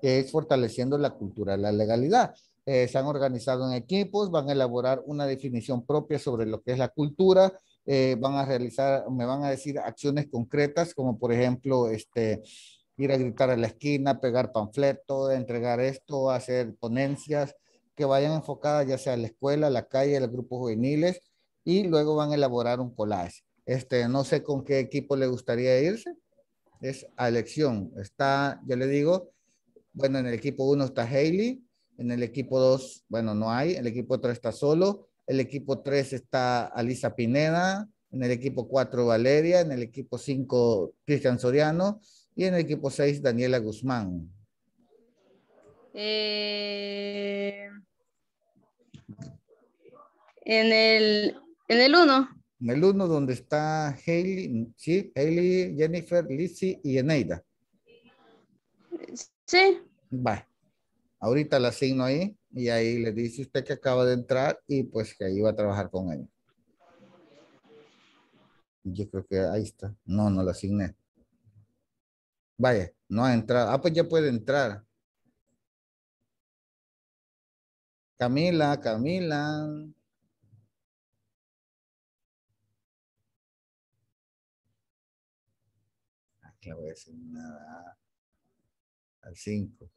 Speaker 2: que es fortaleciendo la cultura de la legalidad. Eh, se han organizado en equipos, van a elaborar una definición propia sobre lo que es la cultura, eh, van a realizar, me van a decir acciones concretas, como por ejemplo, este, ir a gritar a la esquina, pegar panfleto, entregar esto, hacer ponencias que vayan enfocadas ya sea a la escuela, a la calle, a los grupos juveniles y luego van a elaborar un collage. Este, no sé con qué equipo le gustaría irse. Es a elección. Está, yo le digo, bueno, en el equipo 1 está Hailey, en el equipo 2, bueno, no hay, el equipo 3 está solo, el equipo 3 está Alisa Pineda, en el equipo 4 Valeria, en el equipo 5 Cristian Soriano, y en el equipo 6, Daniela Guzmán.
Speaker 6: Eh, en el en el 1.
Speaker 2: En el 1 donde está Hailey, sí, Hailey, Jennifer, Lizzie y Eneida. Sí. Va. Ahorita la asigno ahí y ahí le dice usted que acaba de entrar y pues que ahí va a trabajar con ella. Yo creo que ahí está. No, no la asigné. Vaya, no ha entrado. Ah, pues ya puede entrar. Camila, Camila.
Speaker 1: Aquí ah, le voy a decir nada al 5.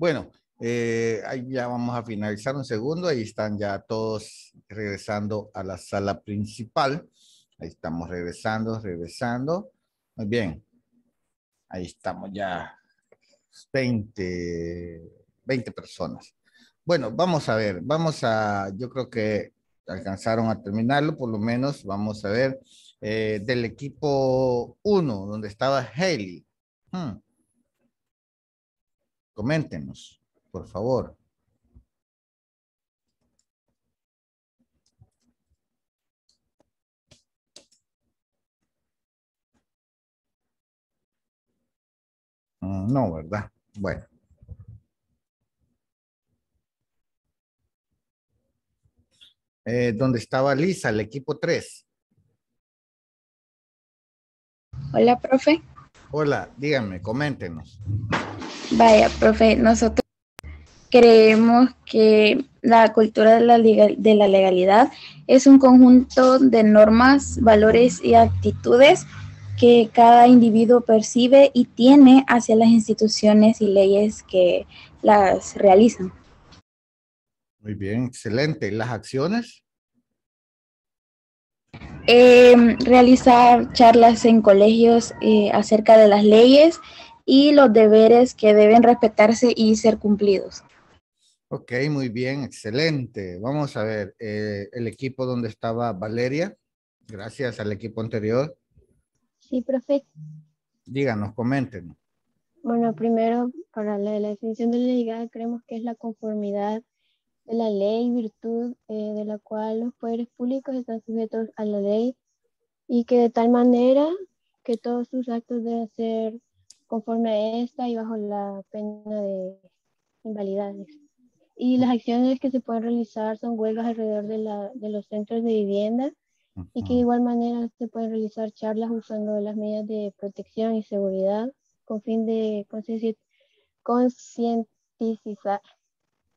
Speaker 2: Bueno, eh, ahí ya vamos a finalizar un segundo. Ahí están ya todos regresando a la sala principal. Ahí estamos regresando, regresando. Muy bien. Ahí estamos ya 20, 20 personas. Bueno, vamos a ver, vamos a, yo creo que alcanzaron a terminarlo, por lo menos vamos a ver, eh, del equipo 1, donde estaba Haley. Hmm. Coméntenos, por favor.
Speaker 1: Ah, no, ¿verdad? Bueno. Eh,
Speaker 2: ¿Dónde estaba Lisa, el equipo 3?
Speaker 6: Hola, profe.
Speaker 2: Hola, díganme, coméntenos.
Speaker 6: Vaya, profe, nosotros creemos que la cultura de la, legalidad es un conjunto de normas, valores y actitudes que cada individuo percibe y tiene hacia las instituciones y leyes que las realizan.
Speaker 2: Muy bien, excelente. ¿Y las acciones?
Speaker 6: Eh, realizar charlas en colegios eh, acerca de las leyes, y los deberes que deben respetarse y ser cumplidos.
Speaker 2: Ok, muy bien, excelente. Vamos a ver eh, el equipo donde estaba Valeria, gracias al equipo anterior.
Speaker 6: Sí, profe.
Speaker 2: Díganos, comenten.
Speaker 6: Bueno, primero, para la, definición de la legalidad, creemos que es la conformidad de la ley, virtud eh, de la cual los poderes públicos están sujetos a la ley y que de tal manera que todos sus actos deben ser conforme a esta y bajo la pena de invalidades. Y las acciones que se pueden realizar son huelgas alrededor de, los centros de vivienda y que de igual manera se pueden realizar charlas usando las medidas de protección y seguridad con fin de concientizar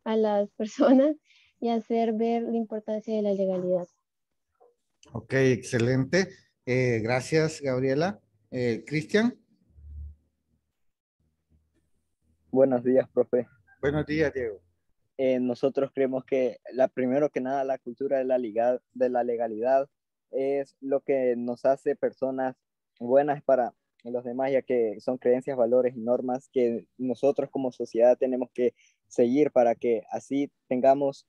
Speaker 6: a las personas y hacer ver la importancia de la
Speaker 3: legalidad.
Speaker 2: Ok, excelente. Eh, gracias, Gabriela.
Speaker 7: Eh, Cristian. Buenos días, profe. Buenos días, Diego. Eh, nosotros creemos que la, primero que nada la cultura de la, de la legalidad es lo que nos hace personas buenas para los demás, ya que son creencias, valores y normas que nosotros como sociedad tenemos que seguir para que así tengamos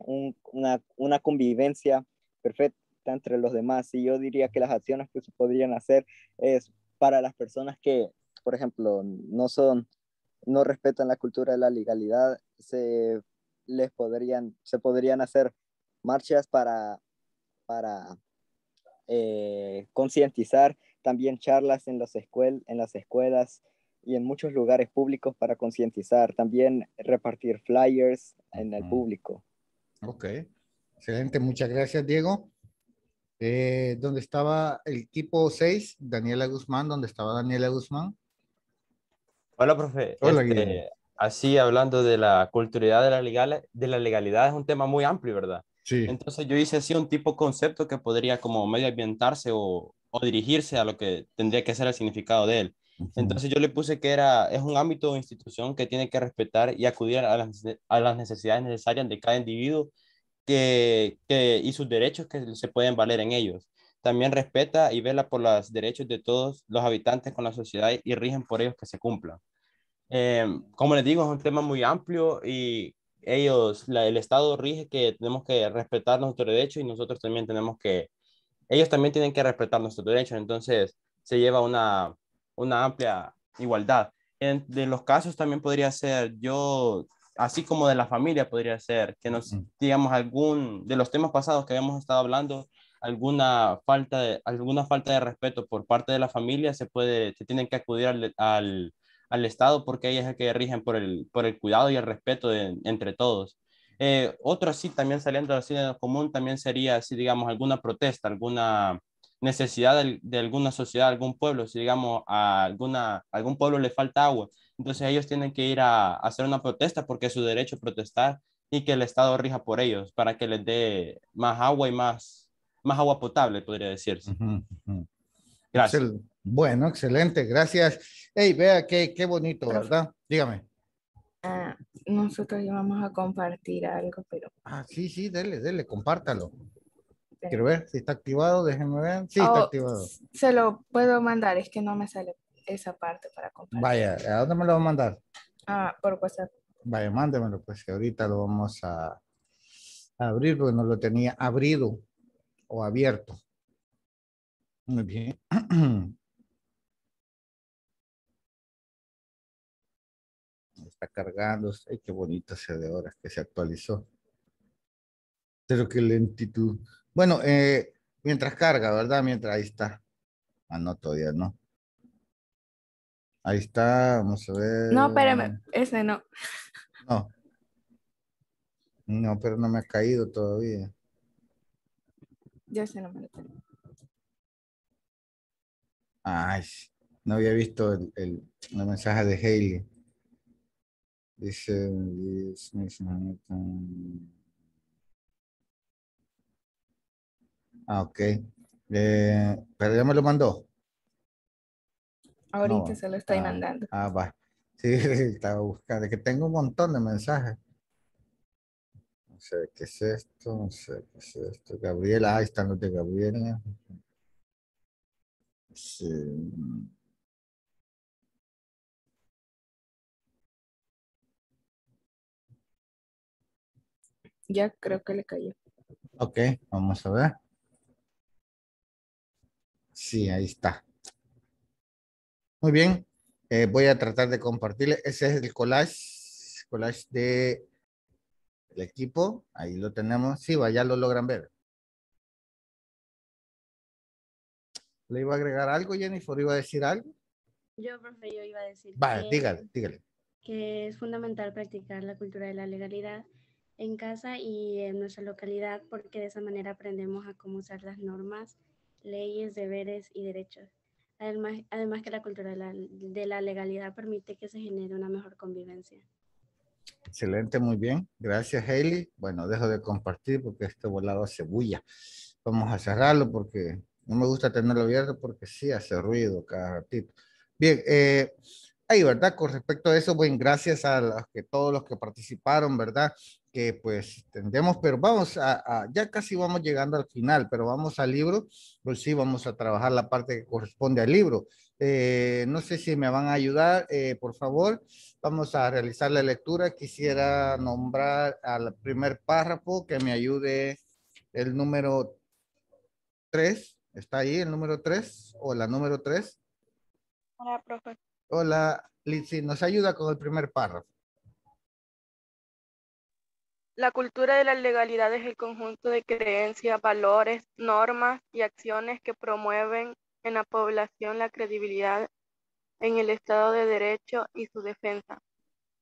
Speaker 7: una, una, convivencia perfecta entre los demás. Y yo diría que las acciones que se podrían hacer es para las personas que, por ejemplo, no son no respetan la cultura de la legalidad, se les podrían, se podrían hacer marchas para, para eh, concientizar, también charlas en, en las escuelas y en muchos lugares públicos para concientizar, también repartir flyers en el público.
Speaker 2: Ok, excelente, muchas gracias Diego. Eh, donde estaba el tipo 6, Daniela Guzmán, ¿Dónde estaba Daniela Guzmán,
Speaker 3: Hola, profe. Hola, este, así, hablando de la culturalidad de la, legal, de la legalidad, es un tema muy amplio, ¿verdad? Sí. Entonces yo hice así un tipo concepto que podría como medio ambientarse o dirigirse a lo que tendría que ser el significado de él. Entonces yo le puse que era, es un ámbito o institución que tiene que respetar y acudir a las, a las necesidades necesarias de cada individuo que, y sus derechos que se pueden valer en ellos. También respeta y vela por los derechos de todos los habitantes con la sociedad y rigen por ellos que se cumplan. Eh, como les digo, es un tema muy amplio y ellos, el Estado rige que tenemos que respetar nuestros derechos y nosotros también tenemos que, ellos también tienen que respetar nuestros derechos, entonces se lleva una, una amplia igualdad. En, de los casos también podría ser yo, así como de la familia podría ser, que nos, digamos, algún, de los temas pasados que habíamos estado hablando, alguna falta de, alguna falta de respeto por parte de la familia, se puede, se tienen que acudir al al Estado porque ellos es que rigen por el, por el cuidado y el respeto entre todos. Eh, otro así también saliendo así de lo común también sería si digamos alguna protesta, alguna necesidad de, alguna sociedad, algún pueblo, si digamos a alguna, algún pueblo le falta agua, entonces ellos tienen que ir a, hacer una protesta porque es su derecho protestar y que el Estado rija por ellos para que les dé más agua y más, más agua potable, podría decirse. Gracias.
Speaker 2: Bueno, excelente, gracias hey, vea qué, qué bonito, ¿verdad? Dígame.
Speaker 5: Ah, nosotros vamos a compartir algo, pero...
Speaker 2: Ah, sí, sí, dele, dele, compártalo. Quiero ver si está activado, déjenme ver. Sí, está oh, activado.
Speaker 5: Se lo puedo mandar, es que no me sale esa parte para compartir.
Speaker 2: Vaya, ¿a dónde me lo va a mandar?
Speaker 5: Ah, por WhatsApp.
Speaker 2: Vaya, mándemelo, pues que ahorita lo vamos a, a abrir porque no lo tenía abrido o abierto. Muy bien. cargados cargando. Ay, qué bonito se de horas que se actualizó. Pero qué lentitud. Bueno, eh, mientras carga, ¿verdad? Mientras ahí está. Ah, no, todavía no. Ahí está, vamos a ver. No, espérame, ese no. No. No, pero no me ha caído todavía.
Speaker 5: Ya se no me lo tengo.
Speaker 2: Ay, no había visto el, el, mensaje de Hailey. Dice, Ah, ok. Eh, pero ya me lo mandó.
Speaker 5: Ahorita se lo estoy ah, mandando.
Speaker 2: Ah, va. Sí, estaba buscando. Es Que tengo un montón de mensajes. No sé qué es esto, no sé qué es esto. Gabriela, ahí están los de Gabriela. Sí.
Speaker 1: Ya creo que le cayó. Ok,
Speaker 2: vamos a ver. Sí, ahí está. Muy bien. Eh, voy a tratar de compartirle. Ese es el collage. Collage de el equipo. Ahí lo tenemos. Sí, ya lo logran ver. ¿Le iba a agregar algo, Jennifer? ¿Iba a decir algo?
Speaker 6: Yo, profe, yo iba a decir. Vale, dígale, dígale. Que es fundamental practicar la cultura de la legalidad en casa y en nuestra localidad porque de esa manera aprendemos a cómo usar las normas, leyes, deberes y derechos. Además, además que la cultura de la, legalidad permite que se genere una mejor convivencia.
Speaker 2: Excelente, muy bien. Gracias, Hailey. Bueno, dejo de compartir porque este volado hace bulla. Vamos a cerrarlo porque no me gusta tenerlo abierto porque sí hace ruido cada ratito. Bien, eh, ahí, ¿verdad? Con respecto a eso, bueno, gracias a los que, todos los que participaron, ¿verdad? Que pues tendemos. pero vamos a, ya casi vamos llegando al final, pero vamos al libro, pues sí, vamos a trabajar la parte que corresponde al libro. Eh, no sé si me van a ayudar, eh, por favor, vamos a realizar la lectura. Quisiera nombrar al primer párrafo que me ayude el número 3. ¿Está ahí el número 3 o la número 3? Hola, profesor. Hola, Lizzy, nos ayuda con el primer párrafo.
Speaker 6: La cultura de la legalidad es el conjunto de creencias, valores, normas y acciones que promueven en la población la credibilidad en el Estado de Derecho y su defensa,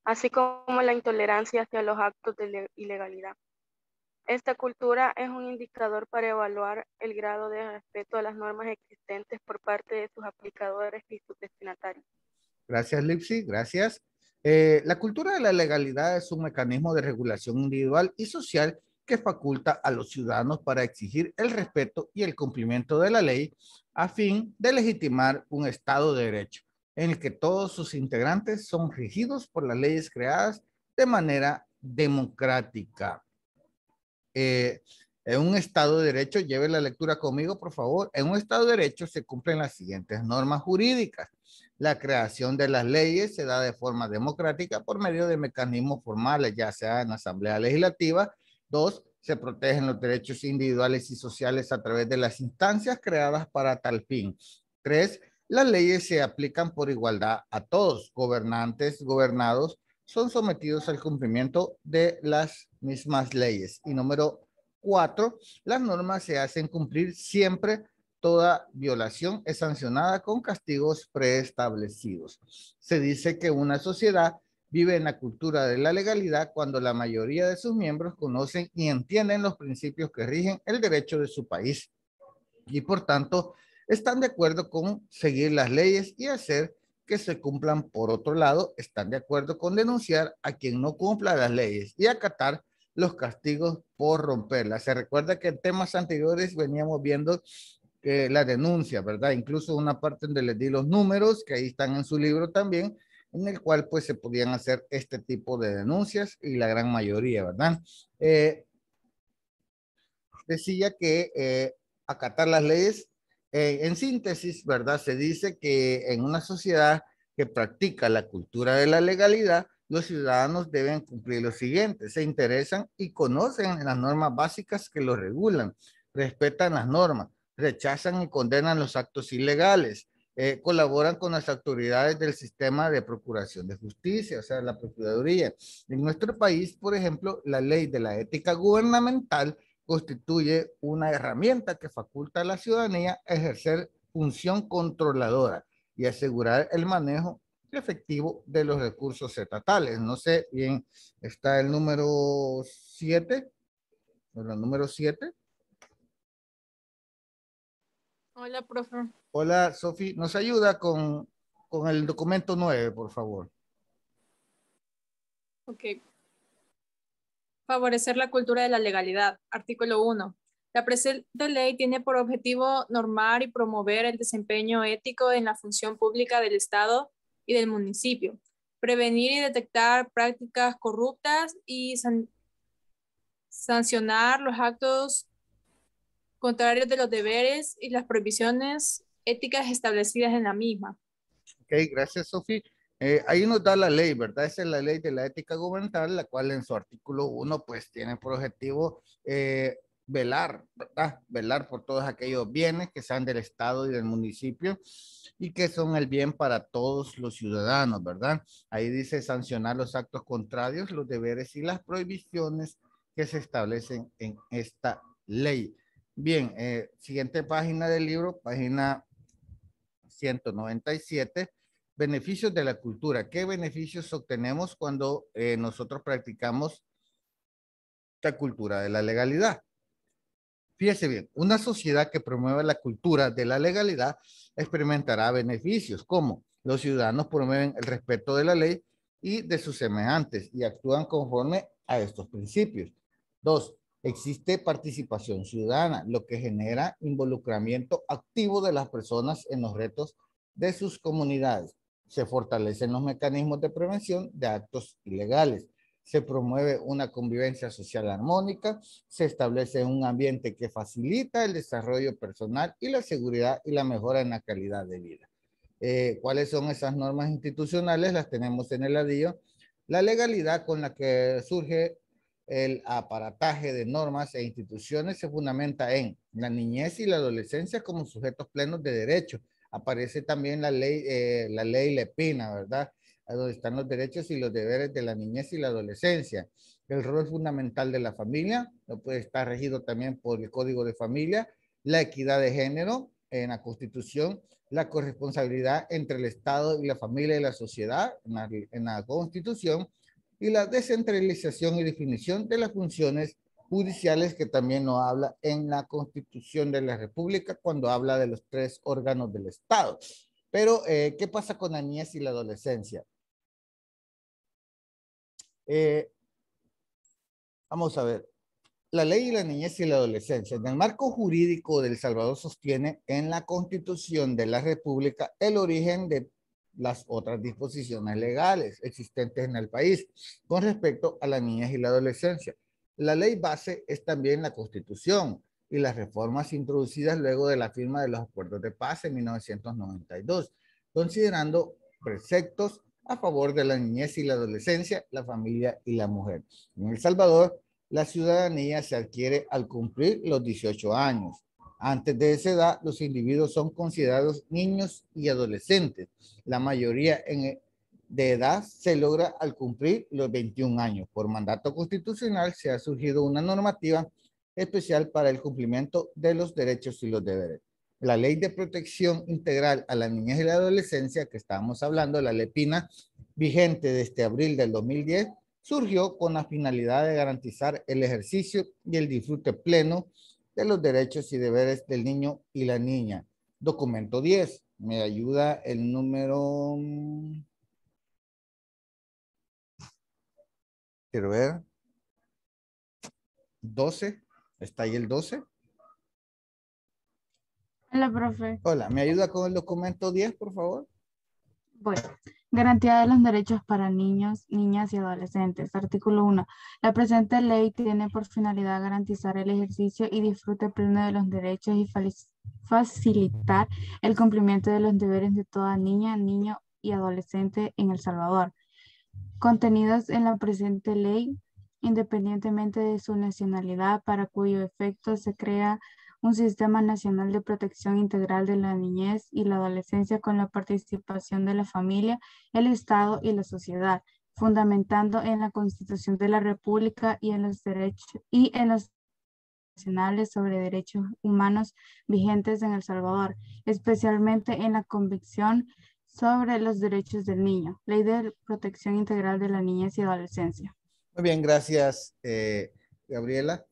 Speaker 6: así como la intolerancia hacia los actos de ilegalidad. Esta cultura es un indicador para evaluar el grado de respeto a las normas existentes por parte de sus aplicadores y sus destinatarios.
Speaker 2: Gracias, Lipsy, gracias. Eh, la cultura de la legalidad es un mecanismo de regulación individual y social que faculta a los ciudadanos para exigir el respeto y el cumplimiento de la ley a fin de legitimar un Estado de Derecho en el que todos sus integrantes son regidos por las leyes creadas de manera democrática. Eh, en un Estado de Derecho, lleve la lectura conmigo, por favor. En un Estado de Derecho se cumplen las siguientes normas jurídicas. La creación de las leyes se da de forma democrática por medio de mecanismos formales, ya sea en la Asamblea Legislativa. Dos, se protegen los derechos individuales y sociales a través de las instancias creadas para tal fin. Tres, las leyes se aplican por igualdad a todos, gobernantes, gobernados, son sometidos al cumplimiento de las mismas leyes. Y número cuatro, las normas se hacen cumplir siempre toda violación es sancionada con castigos preestablecidos. Se dice que una sociedad vive en la cultura de la legalidad cuando la mayoría de sus miembros conocen y entienden los principios que rigen el derecho de su país y por tanto están de acuerdo con seguir las leyes y hacer que se cumplan. Por otro lado, están de acuerdo con denunciar a quien no cumpla las leyes y acatar los castigos por romperlas. Se recuerda que en temas anteriores veníamos viendo la denuncia, ¿verdad? Incluso una parte donde les di los números, que ahí están en su libro también, en el cual pues se podían hacer este tipo de denuncias y la gran mayoría, ¿verdad? Eh, decía que eh, acatar las leyes, eh, en síntesis, ¿verdad? Se dice que en una sociedad que practica la cultura de la legalidad, los ciudadanos deben cumplir lo siguiente, se interesan y conocen las normas básicas que los regulan, respetan las normas, rechazan y condenan los actos ilegales. Eh, colaboran con las autoridades del sistema de procuración de justicia, o sea, la Procuraduría. En nuestro país, por ejemplo, la ley de la ética gubernamental constituye una herramienta que faculta a la ciudadanía a ejercer función controladora y asegurar el manejo efectivo de los recursos estatales. No sé bien, está el número 7, el número 7. Hola, profe. Hola, Sofi. ¿Nos ayuda con, el documento 9, por favor?
Speaker 6: Ok. Favorecer la cultura de la legalidad. Artículo 1. La presente ley tiene por objetivo normar y promover el desempeño ético en la función pública del Estado y del municipio, prevenir y detectar prácticas corruptas y sancionar los actos contrarios de los deberes y las prohibiciones éticas establecidas en la misma.
Speaker 2: Ok, gracias, Sofi. Eh, ahí nos da la ley, ¿verdad? Esa es la ley de la ética gubernamental, la cual en su artículo 1, pues tiene por objetivo eh, velar, ¿verdad? Velar por todos aquellos bienes que sean del Estado y del municipio y que son el bien para todos los ciudadanos, ¿verdad? Ahí dice sancionar los actos contrarios, los deberes y las prohibiciones que se establecen en esta ley. Bien, eh, siguiente página del libro, página 197, beneficios de la cultura. ¿Qué beneficios obtenemos cuando eh, nosotros practicamos la cultura de la legalidad? Fíjese bien, una sociedad que promueve la cultura de la legalidad experimentará beneficios como los ciudadanos promueven el respeto de la ley y de sus semejantes y actúan conforme a estos principios. Dos, existe participación ciudadana, lo que genera involucramiento activo de las personas en los retos de sus comunidades. Se fortalecen los mecanismos de prevención de actos ilegales. Se promueve una convivencia social armónica. Se establece un ambiente que facilita el desarrollo personal y la seguridad y la mejora en la calidad de vida. Eh, ¿Cuáles son esas normas institucionales? Las tenemos en el ladillo. La legalidad con la que surge el aparataje de normas e instituciones se fundamenta en la niñez y la adolescencia como sujetos plenos de derechos. Aparece también la ley, eh, la ley Lepina, ¿verdad? donde están los derechos y los deberes de la niñez y la adolescencia. El rol fundamental de la familia no puede estar regido también por el Código de Familia, la equidad de género en la Constitución, la corresponsabilidad entre el Estado y la familia y la sociedad en la Constitución, y la descentralización y definición de las funciones judiciales que también no habla en la Constitución de la República cuando habla de los tres órganos del Estado. Pero, eh, ¿qué pasa con la niñez y la adolescencia? Eh, vamos a ver. La ley y la niñez y la adolescencia. En el marco jurídico del Salvador sostiene en la Constitución de la República el origen de las otras disposiciones legales existentes en el país con respecto a la niñez y la adolescencia. La ley base es también la Constitución y las reformas introducidas luego de la firma de los acuerdos de paz en 1992, considerando preceptos a favor de la niñez y la adolescencia, la familia y la mujer. En El Salvador, la ciudadanía se adquiere al cumplir los 18 años. Antes de esa edad, los individuos son considerados niños y adolescentes. La mayoría e, de edad se logra al cumplir los 21 años. Por mandato constitucional se ha surgido una normativa especial para el cumplimiento de los derechos y los deberes. La ley de protección integral a la niñez y la adolescencia que estábamos hablando, la LEPINA, vigente desde abril del 2010, surgió con la finalidad de garantizar el ejercicio y el disfrute pleno de los derechos y deberes del niño y la niña. Documento 10. Me ayuda el número... Quiero ver. 12. ¿Está ahí el 12?
Speaker 1: Hola, profe.
Speaker 2: Hola, ¿me ayuda con el documento 10, por favor? Bueno,
Speaker 6: garantía de los derechos para niños, niñas y adolescentes. Artículo 1. La presente ley tiene por finalidad garantizar el ejercicio y disfrute pleno de los derechos y facilitar el cumplimiento de los deberes de toda niña, niño y adolescente en El Salvador. Contenidos en la presente ley, independientemente de su nacionalidad, para cuyo efecto se crea un sistema nacional de protección integral de la niñez y la adolescencia con la participación de la familia, el Estado y la sociedad, fundamentando en la Constitución de la República y en los derechos y en los nacionales sobre derechos humanos vigentes en El Salvador, especialmente en la convicción sobre los Derechos del Niño, Ley de Protección Integral de la Niñez y Adolescencia.
Speaker 2: Muy bien, gracias, eh, Gabriela.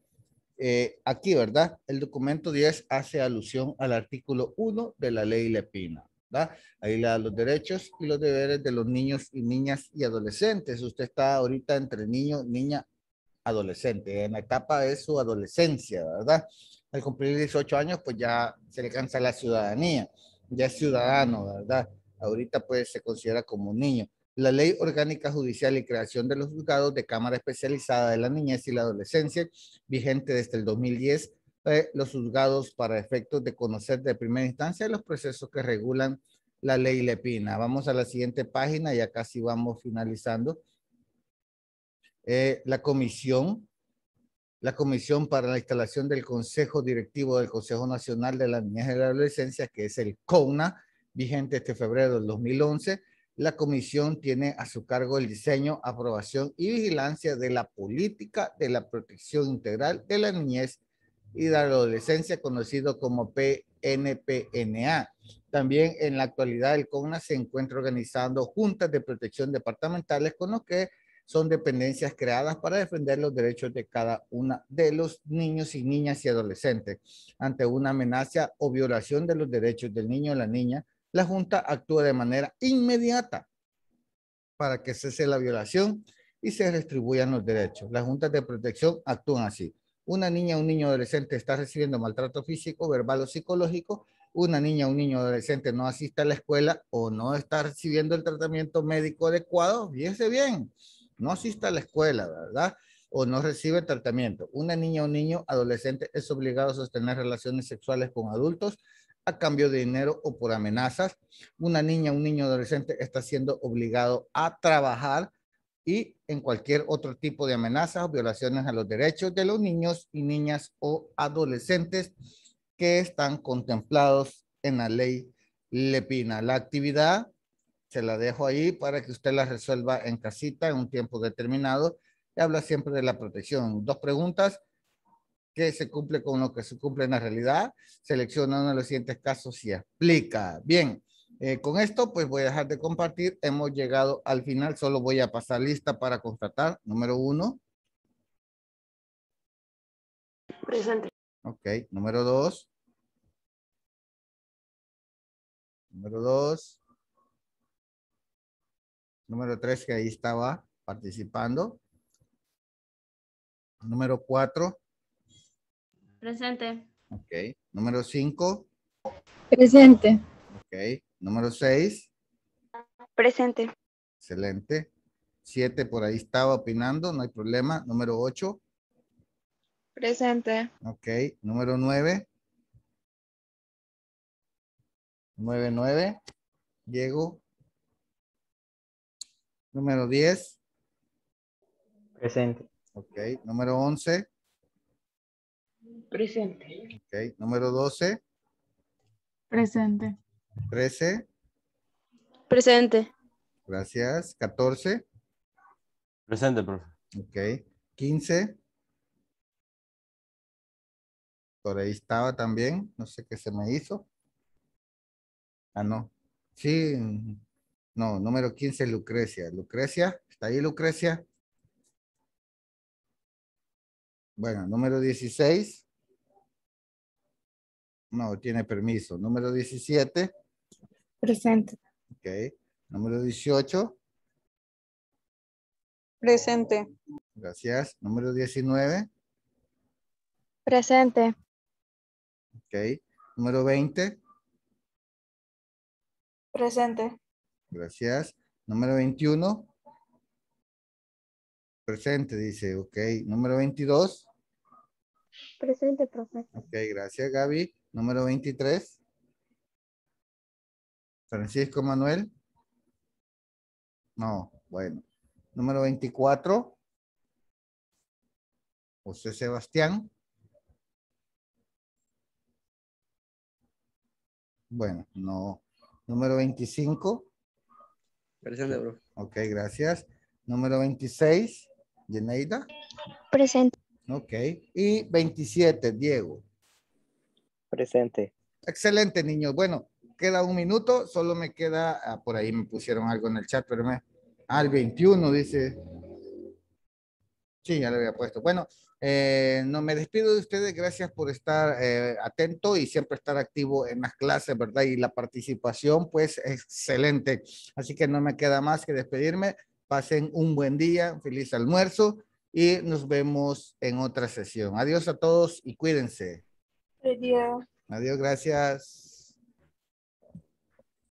Speaker 2: Eh, aquí, ¿verdad? El documento 10 hace alusión al artículo 1 de la ley Lepina. ¿verdad? Ahí le los derechos y los deberes de los niños y niñas y adolescentes. Usted está ahorita entre niño, niña, adolescente, en la etapa de su adolescencia, ¿verdad? Al cumplir 18 años, pues ya se le cansa la ciudadanía, ya es ciudadano, ¿verdad? Ahorita pues se considera como un niño la Ley Orgánica Judicial y creación de los juzgados de Cámara Especializada de la Niñez y la Adolescencia, vigente desde el 2010, eh, los juzgados para efectos de conocer de primera instancia los procesos que regulan la ley Lepina. Vamos a la siguiente página, y ya casi vamos finalizando. Eh, la comisión, la comisión para la instalación del Consejo Directivo del Consejo Nacional de la Niñez y la Adolescencia, que es el CONA, vigente este febrero del 2011, la comisión tiene a su cargo el diseño, aprobación y vigilancia de la política de la protección integral de la niñez y de la adolescencia, conocido como PNPNA. También en la actualidad el CONA se encuentra organizando juntas de protección departamentales con lo que son dependencias creadas para defender los derechos de cada una de los niños y niñas y adolescentes ante una amenaza o violación de los derechos del niño o la niña la Junta actúa de manera inmediata para que cese la violación y se restribuyan los derechos. Las juntas de protección actúan así. Una niña o un niño adolescente está recibiendo maltrato físico, verbal o psicológico. Una niña o un niño adolescente no asiste a la escuela o no está recibiendo el tratamiento médico adecuado. Fíjese bien, no asiste a la escuela, ¿verdad? O no recibe tratamiento. Una niña o un niño adolescente es obligado a sostener relaciones sexuales con adultos a cambio de dinero o por amenazas. Una niña, un niño adolescente está siendo obligado a trabajar y en cualquier otro tipo de amenazas o violaciones a los derechos de los niños y niñas o adolescentes que están contemplados en la ley Lepina. La actividad se la dejo ahí para que usted la resuelva en casita en un tiempo determinado. habla siempre de la protección. Dos preguntas que se cumple con lo que se cumple en la realidad, selecciona uno de los siguientes casos y aplica. Bien, eh, con esto pues voy a dejar de compartir, hemos llegado al final, solo voy a pasar lista para constatar, número uno. Presente. Ok,
Speaker 1: número dos. Número dos.
Speaker 2: Número tres que ahí estaba participando. Número cuatro.
Speaker 6: Presente.
Speaker 2: Ok. Número 5.
Speaker 6: Presente.
Speaker 2: Ok. Número 6. Presente. Excelente. 7 por ahí estaba opinando, no hay problema. Número 8.
Speaker 6: Presente.
Speaker 2: Ok. Número 9. 9, 9. Diego. Número 10. Presente. Ok. Número 11.
Speaker 7: Presente.
Speaker 2: Ok, número 12.
Speaker 6: Presente.
Speaker 2: 13.
Speaker 1: Presente.
Speaker 2: Gracias. 14. Presente, profe. Ok. 15. Por ahí estaba también. No sé qué se me hizo. Ah, no. Sí. No, número 15, Lucrecia. Lucrecia, ¿está ahí Lucrecia? Bueno, número 16. No, tiene permiso. Número 17. Presente. Ok. Número 18. Presente. Gracias. Número 19.
Speaker 6: Presente.
Speaker 2: Ok. Número 20.
Speaker 1: Presente.
Speaker 2: Gracias. Número 21. Presente, dice. Ok. Número 22.
Speaker 6: Presente, profe.
Speaker 2: Ok, gracias, Gaby. Número 23. Francisco Manuel. No, bueno. Número 24. José Sebastián. Bueno, no. Número 25. Presente, bro. Ok, gracias. Número 26. Yeneida. Presente. Ok. Y 27, Diego. Presente. Excelente, niños. Bueno, queda un minuto, solo me queda, ah, por ahí me pusieron algo en el chat, pero me... Al 21, dice. Sí, ya lo había puesto. Bueno, eh, no me despido de ustedes. Gracias por estar eh, atento y siempre estar activo en las clases, ¿verdad? Y la participación, pues, excelente. Así que no me queda más que despedirme. Pasen un buen día, feliz almuerzo y nos vemos en otra sesión. Adiós a todos y cuídense. Adiós. Adiós, gracias.